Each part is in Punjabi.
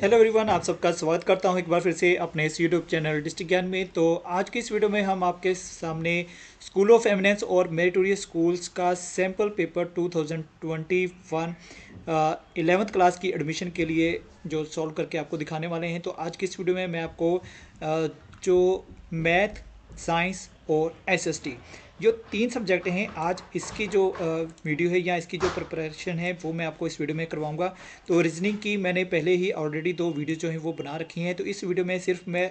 हेलो एवरीवन आप सबका स्वागत करता हूं एक बार फिर से अपने इस यूट्यूब चैनल डिस्ट्रिक्ट ज्ञान में तो आज की इस वीडियो में हम आपके सामने स्कूल ऑफ एमिनेंस और मेरिटोरियस स्कूल्स का सैम्पल पेपर 2021 थाउजेंड क्लास की एडमिशन के लिए जो सॉल्व करके आपको दिखाने वाले हैं तो आज की इस वीडियो में मैं आपको जो मैथ साइंस और एसएसटी जो तीन सब्जेक्ट हैं आज इसकी जो वीडियो है या इसकी जो प्रिपरेशन है वो मैं आपको इस वीडियो में करवाऊंगा तो रीजनिंग की मैंने पहले ही ऑलरेडी दो वीडियो जो हैं वो बना रखी हैं तो इस वीडियो में सिर्फ मैं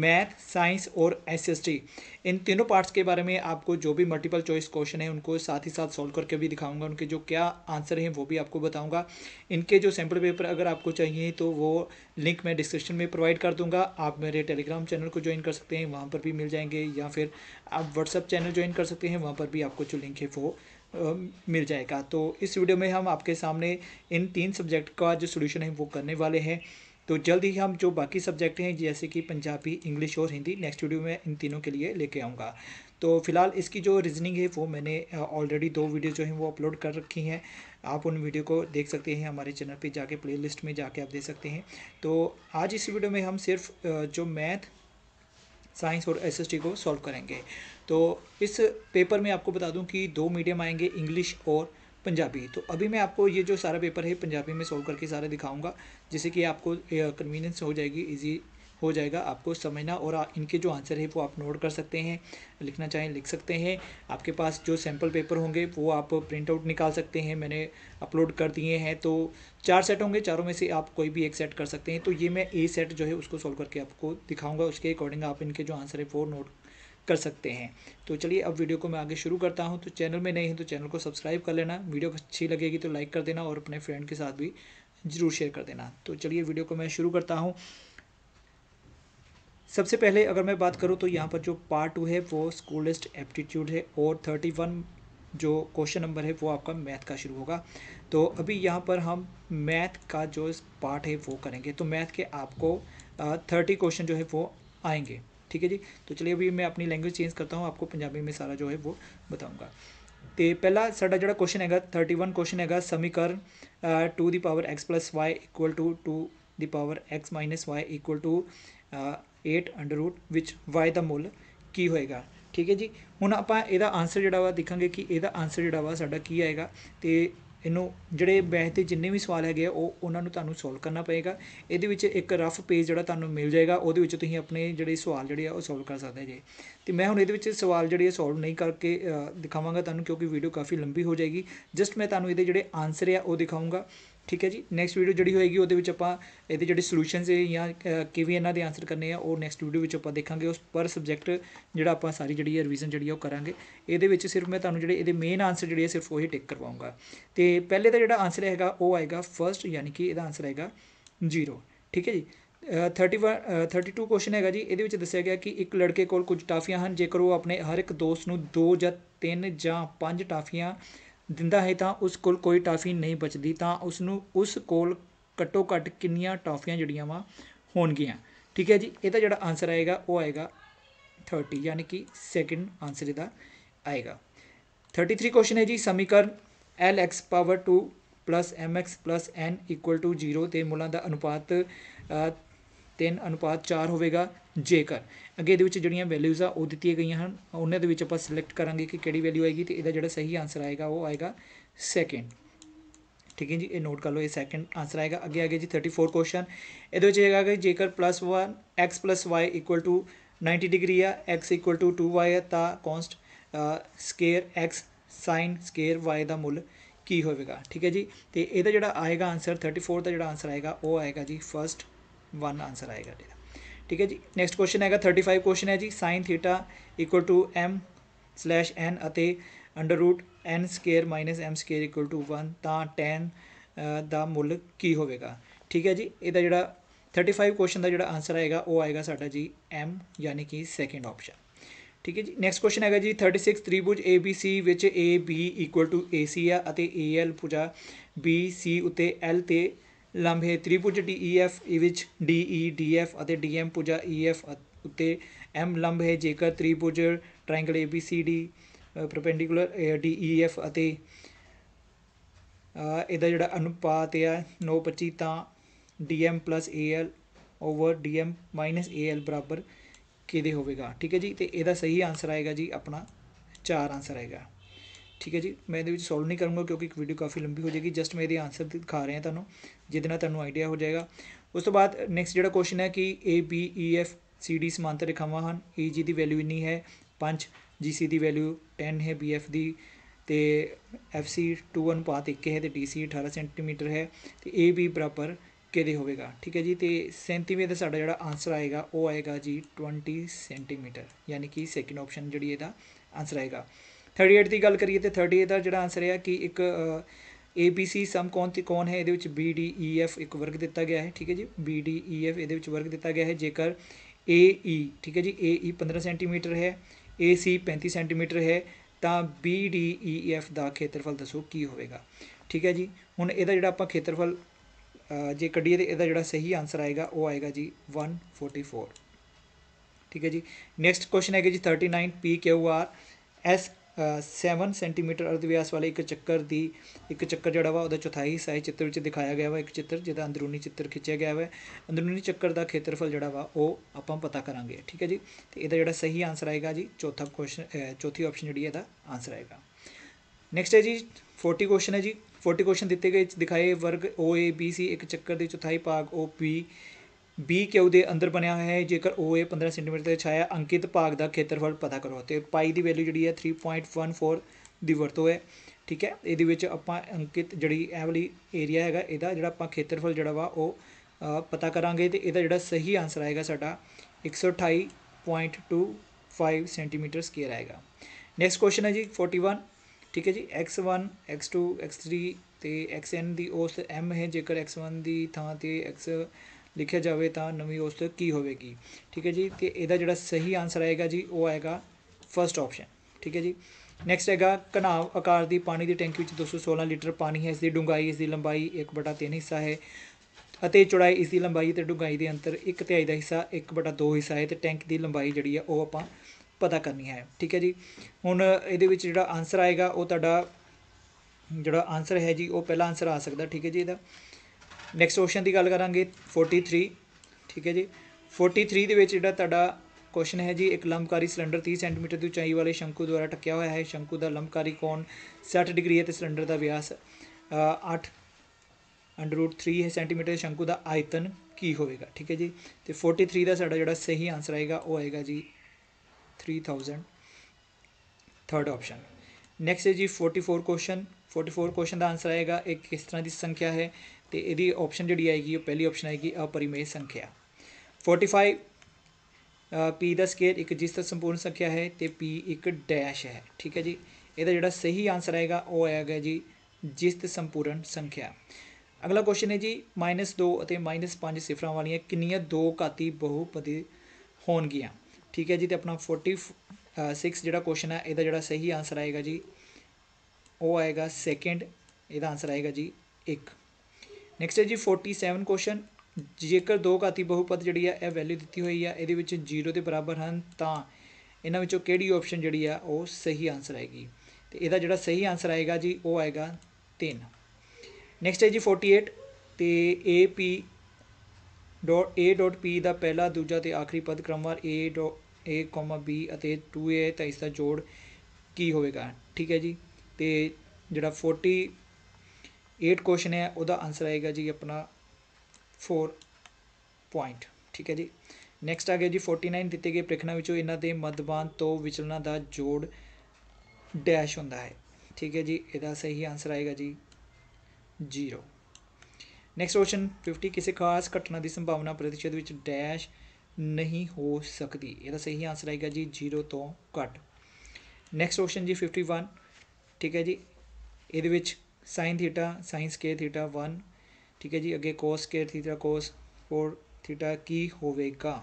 मैथ साइंस और एसएसटी इन तीनों पार्ट्स के बारे में आपको जो भी मल्टीपल चॉइस क्वेश्चन है उनको साथ ही साथ सॉल्व करके भी दिखाऊंगा उनके जो क्या आंसर हैं वो भी आपको बताऊंगा इनके जो सैम्पल पेपर अगर आपको चाहिए तो वो लिंक मैं डिस्क्रिप्शन में प्रोवाइड कर दूंगा आप मेरे टेलीग्राम चैनल को ज्वाइन कर सकते हैं वहाँ पर भी मिल जाएंगे या फिर आप व्हाट्सअप चैनल ज्वाइन कर सकते हैं वहाँ पर भी आपको जो लिंक है वो मिल जाएगा तो इस वीडियो में हम आपके सामने इन तीन सब्जेक्ट का जो सोल्यूशन है वो करने वाले हैं तो जल्द ही हम जो बाकी सब्जेक्ट हैं जैसे कि पंजाबी इंग्लिश और हिंदी नेक्स्ट वीडियो में इन तीनों के लिए लेके आऊँगा तो फिलहाल इसकी जो रीजनिंग है वो मैंने ऑलरेडी दो वीडियो जो हैं वो अपलोड कर रखी हैं आप उन वीडियो को देख सकते हैं हमारे चैनल पे जाके प्लेलिस्ट में जाके आप देख सकते हैं तो आज इस वीडियो में हम सिर्फ जो मैथ साइंस और एसएसटी को सॉल्व करेंगे तो इस पेपर में आपको बता दूं कि दो मीडियम आएंगे इंग्लिश और पंजाबी तो अभी मैं आपको ये जो सारा पेपर है पंजाबी में सॉल्व करके सारा दिखाऊंगा जिससे कि आपको कन्वीनियंस हो जाएगी इजी हो जाएगा आपको समझना और इनके जो आंसर है वो आप नोट कर सकते हैं लिखना चाहें लिख सकते हैं आपके पास जो सैम्पल पेपर होंगे वो आप प्रिंट आउट निकाल सकते हैं मैंने अपलोड कर दिए हैं तो चार सेट होंगे चारों में से आप कोई भी एक सेट कर सकते हैं तो ये मैं ए सेट जो है उसको सॉल्व करके आपको दिखाऊँगा उसके अकॉर्डिंग आप इनके जो आंसर है वो नोट कर सकते हैं तो चलिए अब वीडियो को मैं आगे शुरू करता हूँ तो चैनल में नहीं है तो चैनल को सब्सक्राइब कर लेना वीडियो अच्छी लगेगी तो लाइक कर देना और अपने फ्रेंड के साथ भी ज़रूर शेयर कर देना तो चलिए वीडियो को मैं शुरू करता हूँ सबसे पहले अगर मैं बात करूँ तो यहाँ पर जो पार्ट टू है वो स्कूलिस्ट एप्टीट्यूड है और थर्टी वन जो क्वेश्चन नंबर है वो आपका मैथ का शुरू होगा तो अभी यहाँ पर हम मैथ का जो पार्ट है वो करेंगे तो मैथ के आपको थर्टी क्वेश्चन जो है वो आएंगे ਠੀਕ ਹੈ ਜੀ ਤੋ ਚलिए ਅਭੀ ਮੈਂ ਆਪਣੀ ਲੈਂਗੁਏਜ ਚੇਂਜ ਕਰਤਾ ਹੂੰ ਆਪਕੋ ਪੰਜਾਬੀ ਮੇ ਸਾਰਾ ਜੋ ਹੈ ਵੋ ਬਤਾਉਂਗਾ ਤੇ ਪਹਿਲਾ ਸਾਡਾ ਜਿਹੜਾ ਕੁਐਸਚਨ ਹੈਗਾ 31 ਕੁਐਸਚਨ ਹੈਗਾ ਸਮੀਕਰਨ 2 ਦੀ ਪਾਵਰ x y 2 ਦੀ ਪਾਵਰ x y 8 ਵਿੱਚ y ਦਾ ਮੁੱਲ ਕੀ ਹੋਏਗਾ ਠੀਕ ਹੈ ਜੀ ਹੁਣ ਆਪਾਂ ਇਹਦਾ ਆਨਸਰ ਜਿਹੜਾ ਵਾ ਦੇਖਾਂਗੇ ਕਿ ਇਹਦਾ ਆਨਸਰ ਜਿਹੜਾ ਵਾ ਸਾਡਾ ਕੀ ਆਏਗਾ ਤੇ ਇਹਨੂੰ ਜਿਹੜੇ ਬਹਿਸ ਦੇ ਜਿੰਨੇ ਵੀ ਸਵਾਲ ਹੈਗੇ ਆ ਉਹ ਉਹਨਾਂ ਨੂੰ ਤੁਹਾਨੂੰ ਸੋਲਵ ਕਰਨਾ ਪਏਗਾ ਇਹਦੇ ਵਿੱਚ ਇੱਕ ਰਫ ਪੇਜ ਜਿਹੜਾ ਤੁਹਾਨੂੰ ਮਿਲ ਜਾਏਗਾ ਉਹਦੇ ਵਿੱਚ ਤੁਸੀਂ ਆਪਣੇ ਜਿਹੜੇ ਸਵਾਲ ਜਿਹੜੇ ਆ ਉਹ ਸੋਲਵ ਕਰ ਸਕਦੇ ਜੇ ਤੇ ਮੈਂ ਹੁਣ ਇਹਦੇ ਵਿੱਚ ਸਵਾਲ ਜਿਹੜੇ ਸੋਲਵ ਨਹੀਂ ਕਰਕੇ ਦਿਖਾਵਾਂਗਾ ਤੁਹਾਨੂੰ ਕਿਉਂਕਿ ਵੀਡੀਓ ਕਾਫੀ ਲੰਬੀ ਹੋ ਜਾਏਗੀ ਜਸਟ ਮੈਂ ਤੁਹਾਨੂੰ ਇਹਦੇ ਜਿਹੜੇ ਆਨਸਰ ਆ ਉਹ ਦਿਖਾਵਾਂਗਾ ਠੀਕ ਹੈ ਜੀ ਨੈਕਸਟ ਵੀਡੀਓ ਜਿਹੜੀ ਹੋਏਗੀ ਉਹਦੇ ਵਿੱਚ ਆਪਾਂ ਇਹਦੇ ਜਿਹੜੇ ਸੋਲੂਸ਼ਨਸ ਹੈ ਜਾਂ ਕਿਵੇਂ ਇਹਨਾਂ ਦੇ ਆਨਸਰ ਕਰਨੇ ਆ ਉਹ ਨੈਕਸਟ ਵੀਡੀਓ ਵਿੱਚ ਆਪਾਂ ਦੇਖਾਂਗੇ ਉਸ ਪਰ ਸਬਜੈਕਟ ਜਿਹੜਾ ਆਪਾਂ ਸਾਰੀ ਜਿਹੜੀ ਹੈ ਰਿਵੀਜ਼ਨ ਜਿਹੜੀ ਉਹ ਕਰਾਂਗੇ ਇਹਦੇ ਵਿੱਚ ਸਿਰਫ ਮੈਂ ਤੁਹਾਨੂੰ ਜਿਹੜੇ ਇਹਦੇ ਮੇਨ ਆਨਸਰ ਜਿਹੜੇ ਸਿਰਫ ਉਹੀ ਟਿਕ ਕਰਵਾਉਂਗਾ ਤੇ ਪਹਿਲੇ ਦਾ ਜਿਹੜਾ ਆਨਸਰ ਹੈਗਾ ਉਹ ਆਏਗਾ ਫਰਸਟ ਯਾਨੀ ਕਿ ਇਹਦਾ ਆਨਸਰ ਆਏਗਾ 0 ਠੀਕ ਹੈ ਜੀ 31 32 ਕੁਐਸਚਨ ਹੈਗਾ ਜੀ ਇਹਦੇ ਵਿੱਚ ਦੱਸਿਆ ਗਿਆ ਕਿ ਇੱਕ ਲੜਕੇ ਕੋਲ ਕੁਝ ਟਾਫੀਆਂ ਹਨ ਜੇਕਰ ਉਹ ਆਪਣੇ ਹਰ ਇੱਕ ਦੋਸਤ ਨੂੰ ਦੋ ਜਾਂ ਤਿੰਨ ਜਾਂ ਪੰਜ ਟਾਫੀਆਂ ਦਿੰਦਾ ਹੈ ਤਾਂ ਉਸ ਕੋਲ ਕੋਈ ਟਾਫੀ ਨਹੀਂ ਬਚਦੀ ਤਾਂ ਉਸ ਨੂੰ ਉਸ ਕੋਲ ਕਟੋ ਕਟ ਕਿੰਨੀਆਂ ਟਾਫੀਆਂ ਜੜੀਆਂ ਵਾ ਹੋਣਗੀਆਂ ਠੀਕ ਹੈ ਜੀ ਇਹਦਾ ਜਿਹੜਾ ਆਨਸਰ ਆਏਗਾ ਉਹ ਆਏਗਾ 30 ਯਾਨੀ ਕਿ ਸੈਕਿੰਡ ਆਨਸਰ ਇਹਦਾ ਆਏਗਾ 33 ਕੁਐਸਚਨ ਹੈ ਜੀ ਸਮੀਕਰਨ lx ਪਾਵਰ 2 mx n 0 ਤੇ ਮੁੱਲਾਂ ਦਾ ਅਨੁਪਾਤ ਤਿੰਨ ਅਨੁਪਾਤ ਚਾਰ ਹੋਵੇਗਾ ਜੇਕਰ ਅੱਗੇ ਇਹਦੇ ਵਿੱਚ ਜਿਹੜੀਆਂ ਵੈਲਿਊਜ਼ ਆ ਉਹ ਦਿੱਤੀਆਂ ਗਈਆਂ ਹਨ ਉਹਨਾਂ ਦੇ ਵਿੱਚ ਆਪਾਂ ਸਿਲੈਕਟ ਕਰਾਂਗੇ ਕਿ ਕਿਹੜੀ ਵੈਲਿਊ ਆਏਗੀ ਤੇ ਇਹਦਾ ਜਿਹੜਾ ਸਹੀ ਆਨਸਰ ਆਏਗਾ ਉਹ ਆਏਗਾ ਸੈਕਿੰਡ ਠੀਕ ਹੈ ਜੀ ਇਹ ਨੋਟ ਕਰ ਲਓ ਇਹ ਸੈਕਿੰਡ ਆਨਸਰ ਆਏਗਾ ਅੱਗੇ ਆਗੇ ਜੀ 34 ਕੁਐਸਚਨ ਇਹਦੇ ਵਿੱਚ ਹੈਗਾ ਕਿ ਜੇਕਰ +1 x y 90 ਡਿਗਰੀ ਆ x 2y ਆ ਤਾਂ ਕੌਨਸਟ square x sin square y ਦਾ ਮੁੱਲ ਕੀ ਹੋਵੇਗਾ ਠੀਕ ਹੈ ਜੀ ਤੇ ਇਹਦਾ ਜਿਹੜਾ ਆਏਗਾ ਆਨਸਰ 34 ਦਾ ਜਿਹੜਾ ਆਨਸਰ ਆਏਗਾ ਉਹ ਆਏਗਾ ਜੀ ਫਰਸਟ 1 ਆਨਸਰ ਆਏਗਾ ਇਹਦਾ ਠੀਕ ਹੈ ਜੀ ਨੈਕਸਟ ਕੁਐਸਚਨ ਹੈਗਾ 35 ਕੁਐਸਚਨ ਹੈ ਜੀ sin θ m/n ਅਤੇ √n² m² 1 ਤਾਂ tan ਦਾ ਮੁੱਲ ਕੀ ਹੋਵੇਗਾ ਠੀਕ ਹੈ ਜੀ ਇਹਦਾ ਜਿਹੜਾ 35 ਕੁਐਸਚਨ ਦਾ ਜਿਹੜਾ ਆਨਸਰ ਆਏਗਾ ਉਹ ਆਏਗਾ ਸਾਡਾ ਜੀ m ਯਾਨੀ ਕਿ ਸੈਕੰਡ ਆਪਸ਼ਨ ਠੀਕ ਹੈ ਜੀ ਨੈਕਸਟ ਕੁਐਸਚਨ ਹੈਗਾ ਜੀ 36 ਤ੍ਰਿਭੁਜ ABC ਵਿੱਚ AB AC ਆ ਅਤੇ AL ਪੂਜਾ BC ਉੱਤੇ L ਤੇ ਲਮਹੇ ਤ੍ਰਿਭੁਜ ਡੀਈਐਫ ਵਿੱਚ ਡੀਈ ਡੀਐਫ ਅਤੇ DM ਪੂਜਾ ਈਐਫ ਉੱਤੇ ਐਮ ਲੰਬ ਹੈ ਜੇਕਰ ਤ੍ਰਿਭੁਜ ਟ੍ਰਾਇੰਗਲ ABCD ਪਰਪੈਂਡੀਕੂਲਰ ਡੀਈਐਫ ਅਤੇ ਇਹਦਾ ਜਿਹੜਾ ਅਨੁਪਾਤ ਆ 925 ਤਾਂ DM AL AL over DM minus ਬਰਾਬਰ ਕਿਹਦੇ ਹੋਵੇਗਾ ਠੀਕ ਹੈ ਜੀ ਤੇ ਇਹਦਾ ਸਹੀ ਆਨਸਰ ਆਏਗਾ ਜੀ ਆਪਣਾ 4 ਆਨਸਰ ਆਏਗਾ ਠੀਕ ਹੈ ਜੀ ਮੈਂ ਇਹਦੇ ਵਿੱਚ ਸੋਲਵ ਨਹੀਂ ਕਰੂੰਗਾ ਕਿਉਂਕਿ ਇੱਕ ਵੀਡੀਓ ਕਾਫੀ ਲੰਬੀ ਹੋ ਜਾਏਗੀ ਜਸਟ ਮੈਂ ਇਹਦੇ ਆਨਸਰ ਦਿਖਾ ਰਿਹਾ ਤੁਹਾਨੂੰ ਜਿਹਦੇ ਨਾਲ ਤੁਹਾਨੂੰ ਆਈਡੀਆ ਹੋ ਜਾਏਗਾ ਉਸ ਤੋਂ ਬਾਅਦ ਨੈਕਸਟ ਜਿਹੜਾ ਕੁਐਸਚਨ ਹੈ ਕਿ A B E F C D ਸਮਾਂਤਰ ਰੇਖਾਵਾਂ ਹਨ ਈ ਜੀ ਦੀ ਵੈਲਿਊ ਇੰਨੀ ਹੈ 5 ਜੀ ਸੀ ਦੀ ਵੈਲਿਊ 10 ਹੈ ਬੀ ਐਫ ਦੀ ਤੇ ਐਫ ਸੀ 2 ਅਨੁਪਾਤ 1 ਹੈ ਤੇ ਡੀ ਸੀ 18 ਸੈਂਟੀਮੀਟਰ ਹੈ ਤੇ ਏ ਬੀ ਬਰਾਬਰ ਕਿਹਦੇ ਹੋਵੇਗਾ ਠੀਕ ਹੈ ਜੀ ਤੇ ਸੈਂਟੀਮੀਟਰ ਦਾ ਸਾਡਾ ਜਿਹੜਾ ਆਨਸਰ ਆਏਗਾ ਉਹ ਆਏਗਾ ਜੀ 20 ਸੈਂਟੀਮੀਟਰ ਯਾਨੀ ਕਿ ਸੈਕਿੰਡ ਆਪਸ਼ਨ ਜਿਹੜੀ ਇਹਦਾ ਆਨਸਰ ਆਏਗਾ 38 ਦੀ ਗੱਲ ਕਰੀਏ ਤੇ 38 ਦਾ ਜਿਹੜਾ ਆਨਸਰ ਹੈ ਕਿ ਇੱਕ ਏ ਬੀ ਸੀ ਸਮ ਕੌਣ ਤੇ ਕੌਣ ਹੈ ਇਹਦੇ ਵਿੱਚ ਬੀ ਡੀ ਈ ਐਫ ਇੱਕ ਵਰਗ ਦਿੱਤਾ ਗਿਆ ਹੈ ਠੀਕ ਹੈ ਜੀ ਬੀ ਡੀ ਈ ਐਫ ਇਹਦੇ ਵਿੱਚ ਵਰਗ ਦਿੱਤਾ ਗਿਆ ਹੈ ਜੇਕਰ ਏ ਈ e, ਠੀਕ ਹੈ ਜੀ ਏ ਈ 15 ਸੈਂਟੀਮੀਟਰ ਹੈ ਏ ਸੀ 35 ਸੈਂਟੀਮੀਟਰ ਹੈ ਤਾਂ ਬੀ ਡੀ ਈ ਐਫ ਦਾ ਖੇਤਰਫਲ ਦੱਸੋ ਕੀ ਹੋਵੇਗਾ ਠੀਕ ਹੈ ਜੀ ਹੁਣ ਇਹਦਾ ਜਿਹੜਾ ਆਪਾਂ ਖੇਤਰਫਲ ਜੇ ਕੱਢੀਏ ਤੇ ਇਹਦਾ ਜਿਹੜਾ ਸਹੀ ਆਨਸਰ ਆਏਗਾ ਉਹ ਆਏਗਾ ਜੀ 144 ਠੀਕ ਹੈ ਜੀ ਨੈਕਸਟ ਕੁਐਸਚਨ ਹੈਗਾ ਜੀ 39 P Q R S 7 centimetre ਅਰਧ ਵਿਆਸ ਵਾਲੇ ਇੱਕ ਚੱਕਰ ਦੀ ਇੱਕ ਚੱਕਰ ਜਿਹੜਾ ਵਾ ਉਹਦਾ ਚੌਥਾਈ ਹਿੱਸਾ ਇਹ ਚਿੱਤਰ ਵਿੱਚ ਦਿਖਾਇਆ ਗਿਆ ਵਾ ਇੱਕ ਚਿੱਤਰ ਜਿਹਦਾ ਅੰਦਰੂਨੀ ਚਿੱਤਰ ਖਿੱਚਿਆ ਗਿਆ ਵਾ ਅੰਦਰੂਨੀ ਚੱਕਰ ਦਾ ਖੇਤਰਫਲ ਜਿਹੜਾ ਵਾ ਉਹ ਆਪਾਂ ਪਤਾ ਕਰਾਂਗੇ ਠੀਕ ਹੈ ਜੀ ਤੇ ਇਹਦਾ ਜਿਹੜਾ ਸਹੀ ਆਨਸਰ ਆਏਗਾ ਜੀ ਚੌਥਾ ਕੁਐਸਚਨ ਚੌਥੀ ਆਪਸ਼ਨ ਜਿਹੜੀ ਇਹਦਾ ਆਨਸਰ ਆਏਗਾ ਨੈਕਸਟ ਹੈ ਜੀ 40 ਕੁਐਸਚਨ ਹੈ ਜੀ 40 ਕੁਐਸਚਨ ਦਿੱਤੇ ਗਏ ਦਿਖਾਏ ਵਰਗ OABC ਇੱਕ ਚੱਕਰ ਦੇ ਚੌਥਾਈ ਭਾਗ OP ਬੀ ਕਿਊ ਦੇ ਅੰਦਰ ਬਣਿਆ ਹੋਇਆ ਹੈ ਜੇਕਰ ਓ ਏ ਪੰਦਰਾਂ ਸੈਂਟੀਮੀਟਰ 'ਤੇ ਛਾਇਆ ਅੰਕਿਤ ਭਾਗ ਦਾ ਖੇਤਰਫਲ ਪਤਾ ਕਰੋ ਤੇ ਪਾਈ ਦੀ ਵੈਲਿਊ ਜਿਹੜੀ ਹੈ 3.14 ਦੀ ਵਰਤੋਂ ਹੈ ਠੀਕ ਹੈ ਇਹਦੇ ਵਿੱਚ ਆਪਾਂ ਅੰਕਿਤ ਜਿਹੜੀ ਇਹ ਵਾਲੀ ਏਰੀਆ ਹੈਗਾ ਇਹਦਾ ਜਿਹੜਾ ਆਪਾਂ ਖੇਤਰਫਲ ਜਿਹੜਾ ਵਾ ਉਹ ਪਤਾ ਕਰਾਂਗੇ ਤੇ ਇਹਦਾ ਜਿਹੜਾ ਸਹੀ ਆਨਸਰ ਆਏਗਾ ਸਾਡਾ 128.25 ਸੈਂਟੀਮੀਟਰ ਸਕੁਅਰ ਆਏਗਾ ਨੈਕਸਟ ਕੁਐਸਚਨ ਹੈ ਜੀ 41 ਠੀਕ ਹੈ ਜੀ x1 x2 x3 ਤੇ xn ਦੀ ਉਸ m ਹੈ ਜੇਕਰ x1 ਦੀ ਥਾਂ ਤੇ x ਲਿਖਿਆ ਜਾਵੇ ਤਾਂ ਨਵੀਂ ਔਸਤ ਕੀ ਹੋਵੇਗੀ ਠੀਕ ਹੈ ਜੀ ਤੇ ਇਹਦਾ ਜਿਹੜਾ ਸਹੀ ਆਨਸਰ ਆਏਗਾ ਜੀ ਉਹ ਆਏਗਾ ਫਰਸਟ ਆਪਸ਼ਨ ਠੀਕ ਹੈ ਜੀ ਨੈਕਸਟ ਹੈਗਾ ਕਨਾਵ ਆਕਾਰ ਦੀ ਪਾਣੀ ਦੀ ਟੈਂਕੀ ਵਿੱਚ 216 ਲੀਟਰ ਪਾਣੀ ਹੈ ਇਸ ਦੀ ਡੂੰਘਾਈ ਇਸ ਦੀ ਲੰਬਾਈ 1/3 ਹਿੱਸਾ ਹੈ ਅਤੇ ਚੌੜਾਈ ਇਸ ਦੀ ਲੰਬਾਈ ਤੇ ਡੂੰਘਾਈ ਦੇ ਅੰਤਰ 1/3 ਦਾ ਹਿੱਸਾ 1/2 ਹਿੱਸਾ ਹੈ ਤੇ ਟੈਂਕ ਦੀ ਲੰਬਾਈ ਜਿਹੜੀ ਹੈ ਉਹ ਆਪਾਂ ਪਤਾ ਕਰਨੀ ਹੈ ਠੀਕ ਹੈ ਜੀ ਹੁਣ ਇਹਦੇ ਵਿੱਚ ਜਿਹੜਾ ਆਨਸਰ ਆਏਗਾ ਉਹ ਤੁਹਾਡਾ ਜਿਹੜਾ ਆਨਸਰ ਹੈ ਜੀ ਉਹ ਪਹਿਲਾ ਆਨਸਰ ਆ ਸਕਦਾ ਠੀਕ ਹੈ ਜੀ ਇਹਦਾ ਨੈਕਸਟ ਕੁਐਸਚਨ ਦੀ ਗੱਲ ਕਰਾਂਗੇ 43 ਠੀਕ ਹੈ ਜੀ 43 ਦੇ ਵਿੱਚ ਜਿਹੜਾ ਤੁਹਾਡਾ ਕੁਐਸਚਨ ਹੈ ਜੀ ਇੱਕ ਲੰਬਕਾਰੀ ਸਿਲੰਡਰ 30 ਸੈਂਟੀਮੀਟਰ ਦੀ ਉਚਾਈ ਵਾਲੇ ਸ਼ੰਕੂ ਦੁਆਰਾ ਟਕਿਆ ਹੋਇਆ ਹੈ ਸ਼ੰਕੂ ਦਾ ਲੰਬਕਾਰੀ ਕੋਣ 60 ਡਿਗਰੀ ਹੈ ਤੇ ਸਿਲੰਡਰ ਦਾ ਵਿਆਸ 8 √3 ਹੈ ਸੈਂਟੀਮੀਟਰ ਸ਼ੰਕੂ ਦਾ ਆਇਤਨ ਕੀ ਹੋਵੇਗਾ ਠੀਕ ਹੈ ਜੀ ਤੇ 43 ਦਾ ਸਾਡਾ ਜਿਹੜਾ ਸਹੀ ਆਨਸਰ ਆਏਗਾ ਉਹ ਆਏਗਾ ਜੀ 3000 ਥਰਡ ਆਪਸ਼ਨ ਨੈਕਸਟ ਹੈ ਜੀ 44 ਕੁਐਸਚਨ 44 ਕੁਐਸਚਨ ਦਾ ਆਨਸਰ ਆਏਗਾ ਇੱਕ ਕਿਸ ਤਰ੍ਹਾਂ ਦੀ ਸੰਖਿਆ ਹੈ ਤੇ ਇਹਦੀ ਆਪਸ਼ਨ ਜਿਹੜੀ ਆਏਗੀ ਉਹ ਪਹਿਲੀ ਆਪਸ਼ਨ ਆਏਗੀ ਅਪਰਿਮੇਯ ਸੰਖਿਆ 45 p ਦਾ ਸਕੇਅਰ ਇੱਕ ਜਿਸ ਤਰ੍ਹਾਂ ਸੰਪੂਰਨ ਸੰਖਿਆ ਹੈ ਤੇ p ਇੱਕ ਡੈਸ਼ ਹੈ ਠੀਕ ਹੈ ਜੀ ਇਹਦਾ ਜਿਹੜਾ ਸਹੀ ਆਨਸਰ ਆਏਗਾ ਉਹ ਆਏਗਾ ਜੀ ਜਿਸ ਤੇ ਸੰਪੂਰਨ ਸੰਖਿਆ ਅਗਲਾ ਕੁਐਸਚਨ ਹੈ ਜੀ -2 ਅਤੇ -5 ਸਿਫਰਾਂ ਵਾਲੀਆਂ ਕਿੰਨੀਆਂ ਦੋ ਘਾਤੀ ਬਹੁਪਦੀ ਹੋਣਗੀਆਂ ਠੀਕ ਹੈ ਜੀ ਤੇ ਆਪਣਾ 46 ਜਿਹੜਾ ਕੁਐਸਚਨ ਹੈ ਇਹਦਾ ਜਿਹੜਾ ਸਹੀ ਆਨਸਰ ਆਏਗਾ ਜੀ ਉਹ ਆਏਗਾ ਸੈਕੰਡ ਇਹਦਾ ਆਨਸਰ ਆਏਗਾ ਜੀ 1 ਨੈਕਸਟ ਹੈ ਜੀ 47 ਕੁਐਸਚਨ ਜੇਕਰ ਦੋ ਘਾਤੀ ਬਹੁਪਦ ਜਿਹੜੀ ਆ ਇਹ ਵੈਲਿਊ ਦਿੱਤੀ ਹੋਈ ਆ ਇਹਦੇ ਵਿੱਚ 0 ਦੇ ਬਰਾਬਰ ਹਨ ਤਾਂ ਇਹਨਾਂ ਵਿੱਚੋਂ ਕਿਹੜੀ ਆਪਸ਼ਨ ਜਿਹੜੀ ਆ ਉਹ ਸਹੀ ਆਨਸਰ ਆਏਗੀ ਤੇ ਇਹਦਾ ਜਿਹੜਾ ਸਹੀ ਆਨਸਰ ਆਏਗਾ ਜੀ ਉਹ ਆਏਗਾ 3 ਨੈਕਸਟ ਹੈ ਜੀ 48 ਤੇ AP .A.P ਦਾ ਪਹਿਲਾ ਦੂਜਾ ਤੇ ਆਖਰੀ ਪਦ ਕ੍ਰਮਵਾਰ A. A, B ਅਤੇ 2A ਤਾਂ ਇਸ ਦਾ ਜੋੜ ਕੀ ਹੋਵੇਗਾ ਠੀਕ ਹੈ ਜੀ ਤੇ ਜਿਹੜਾ 40 ਏਟ ਕੁਐਸਚਨ ਹੈ ਉਹਦਾ ਆਨਸਰ ਆਏਗਾ ਜੀ ਆਪਣਾ 4 ਪੁਆਇੰਟ ਠੀਕ ਹੈ ਜੀ ਨੈਕਸਟ ਆ ਗਿਆ ਜੀ 49 ਦਿੱਤੇ ਗਏ ਪ੍ਰਖਣਾ ਵਿੱਚੋਂ ਇਹਨਾਂ ਦੇ ਮਧਬਾਨ ਤੋਂ ਵਿਚਲਣਾ ਦਾ ਜੋੜ ਡੈਸ਼ ਹੁੰਦਾ ਹੈ ਠੀਕ ਹੈ ਜੀ ਇਹਦਾ ਸਹੀ ਆਨਸਰ ਆਏਗਾ ਜੀ 0 ਨੈਕਸਟ ਕੁਐਸਚਨ 50 ਕਿਸੇ ਖਾਸ ਘਟਨਾ ਦੀ ਸੰਭਾਵਨਾ ਪ੍ਰਤੀਸ਼ਤ ਵਿੱਚ ਡੈਸ਼ ਨਹੀਂ ਹੋ ਸਕਦੀ ਇਹਦਾ ਸਹੀ ਆਨਸਰ ਆਏਗਾ ਜੀ 0 ਤੋਂ ਘੱਟ ਨੈਕਸਟ ਕੁਐਸਚਨ ਜੀ 51 ਠੀਕ ਹੈ ਜੀ ਇਹਦੇ ਵਿੱਚ ਸਾਈਨ ਥੀਟਾ ਸਾਇੰਸ ਕੇ ਥੀਟਾ 1 ਠੀਕ ਹੈ ਜੀ ਅੱਗੇ ਕੋਸ ਕੇ ਥੀਟਾ ਕੋਸ 4 ਥੀਟਾ ਕੀ ਹੋਵੇਗਾ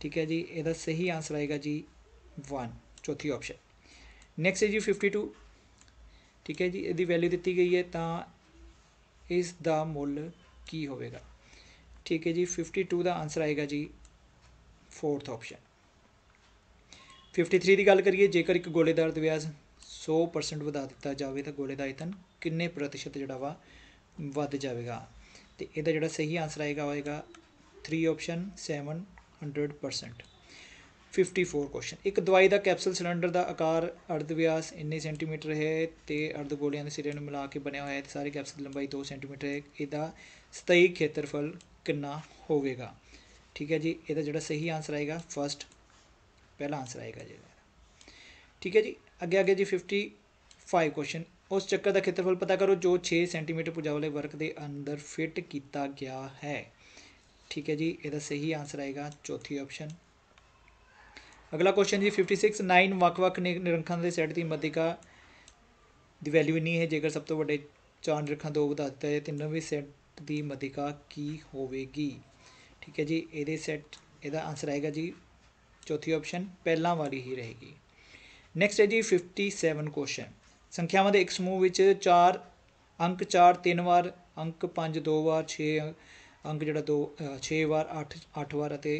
ਠੀਕ ਹੈ ਜੀ ਇਹਦਾ ਸਹੀ ਆਨਸਰ ਆਏਗਾ ਜੀ 1 ਚੌਥੀ ਆਪਸ਼ਨ ਨੈਕਸਟ ਹੈ ਜੀ 52 ਠੀਕ ਹੈ ਜੀ ਇਹਦੀ ਵੈਲਿਊ ਦਿੱਤੀ ਗਈ ਹੈ ਤਾਂ ਇਸ ਦਾ ਮੁੱਲ ਕੀ ਹੋਵੇਗਾ ਠੀਕ ਹੈ ਜੀ 52 ਦਾ ਆਨਸਰ ਆਏਗਾ ਜੀ 4th ਆਪਸ਼ਨ 53 ਦੀ ਗੱਲ ਕਰੀਏ ਜੇਕਰ ਇੱਕ ਗੋਲੇ ਦਾ ਅਰਧ ਵਿਆਸ 100% ਵਧਾ ਦਿੱਤਾ ਜਾਵੇ ਤਾਂ ਗੋਲੇ ਦਾ ਆਇਤਨ ਕਿੰਨੇ ਪ੍ਰਤੀਸ਼ਤ ਜਿਹੜਾ ਵਾ ਵੱਧ ਜਾਵੇਗਾ ਤੇ ਇਹਦਾ ਜਿਹੜਾ ਸਹੀ ਆਨਸਰ ਆਏਗਾ ਹੋਏਗਾ 3 ਆਪਸ਼ਨ 700% 54 ਕੁਐਸਚਨ ਇੱਕ ਦਵਾਈ ਦਾ ਕੈਪਸੂਲ ਸਿਲੰਡਰ ਦਾ ਆਕਾਰ ਅਰਧ ਵਿਆਸ ਇੰਨੇ ਸੈਂਟੀਮੀਟਰ ਹੈ ਤੇ ਅਰਧ ਗੋਲਿਆਂ ਦੇ ਸਿਰੇ ਨੂੰ ਮਿਲਾ ਕੇ ਬਣਿਆ ਹੋਇਆ ਹੈ ਤੇ ਸਾਰੇ ਕੈਪਸੂਲ ਦੀ ਲੰਬਾਈ 2 ਸੈਂਟੀਮੀਟਰ ਹੈ ਇਹਦਾ ਸਤਹੀ ਖੇਤਰਫਲ ਕਿੰਨਾ ਹੋਵੇਗਾ ਠੀਕ ਹੈ ਜੀ ਇਹਦਾ ਜਿਹੜਾ ਸਹੀ ਆਨਸਰ ਆਏਗਾ ਫਰਸਟ ਪਹਿਲਾ ਆਨਸਰ ਆਏਗਾ ਜੀ ਠੀਕ ਹੈ ਜੀ ਅੱਗੇ ਅੱਗੇ ਜੀ 55 ਕੁਐਸਚਨ ਉਸ ਚੱਕਰ ਦਾ ਖੇਤਰਫਲ ਪਤਾ ਕਰੋ ਜੋ 6 ਸੈਂਟੀਮੀਟਰ ਪੁਜਾ ਵਾਲੇ ਵਰਗ ਦੇ ਅੰਦਰ ਫਿੱਟ ਕੀਤਾ ਗਿਆ ਹੈ ਠੀਕ ਹੈ ਜੀ ਇਹਦਾ ਸਹੀ ਆਨਸਰ ਆਏਗਾ ਚੌਥੀ ਆਪਸ਼ਨ ਅਗਲਾ ਕੁਐਸਚਨ ਜੀ 56 9 ਵਕ-ਵਕ ਨਿਰੰਖਾਂ ਦੇ ਸੈੱਟ ਦੀ ਮਧਿਕਾ ਦੀ ਵੈਲਿਊ ਨਹੀਂ ਹੈ ਜੇਕਰ ਸਭ ਤੋਂ ਵੱਡੇ ਚਾਰ ਨਿਰੰਖਾਂ ਦੋ ਵਧਾ ਦਿੱਤਾ ਹੈ ਤਿੰਨੋਂ ਵੀ ਸੈੱਟ ਦੀ ਮਧਿਕਾ ਕੀ ਹੋਵੇਗੀ ਠੀਕ ਹੈ ਜੀ ਇਹਦੇ ਸੈੱਟ ਇਹਦਾ ਆਨਸਰ ਆਏਗਾ ਜੀ ਚੌਥੀ ਆਪਸ਼ਨ ਪਹਿਲਾਂ ਵਾਲੀ ਹੀ ਰਹੇਗੀ ਨੈਕਸਟ ਹੈ ਜੀ 57 ਕੁਐਸਚਨ ਸੰਖਿਆਵਾਂ ਦੇ ਇੱਕ ਸਮੂਹ ਵਿੱਚ 4 ਅੰਕ 4 ਤਿੰਨ ਵਾਰ ਅੰਕ 5 ਦੋ ਵਾਰ 6 ਅੰਕ ਜਿਹੜਾ 2 6 ਵਾਰ 8 8 ਵਾਰ ਅਤੇ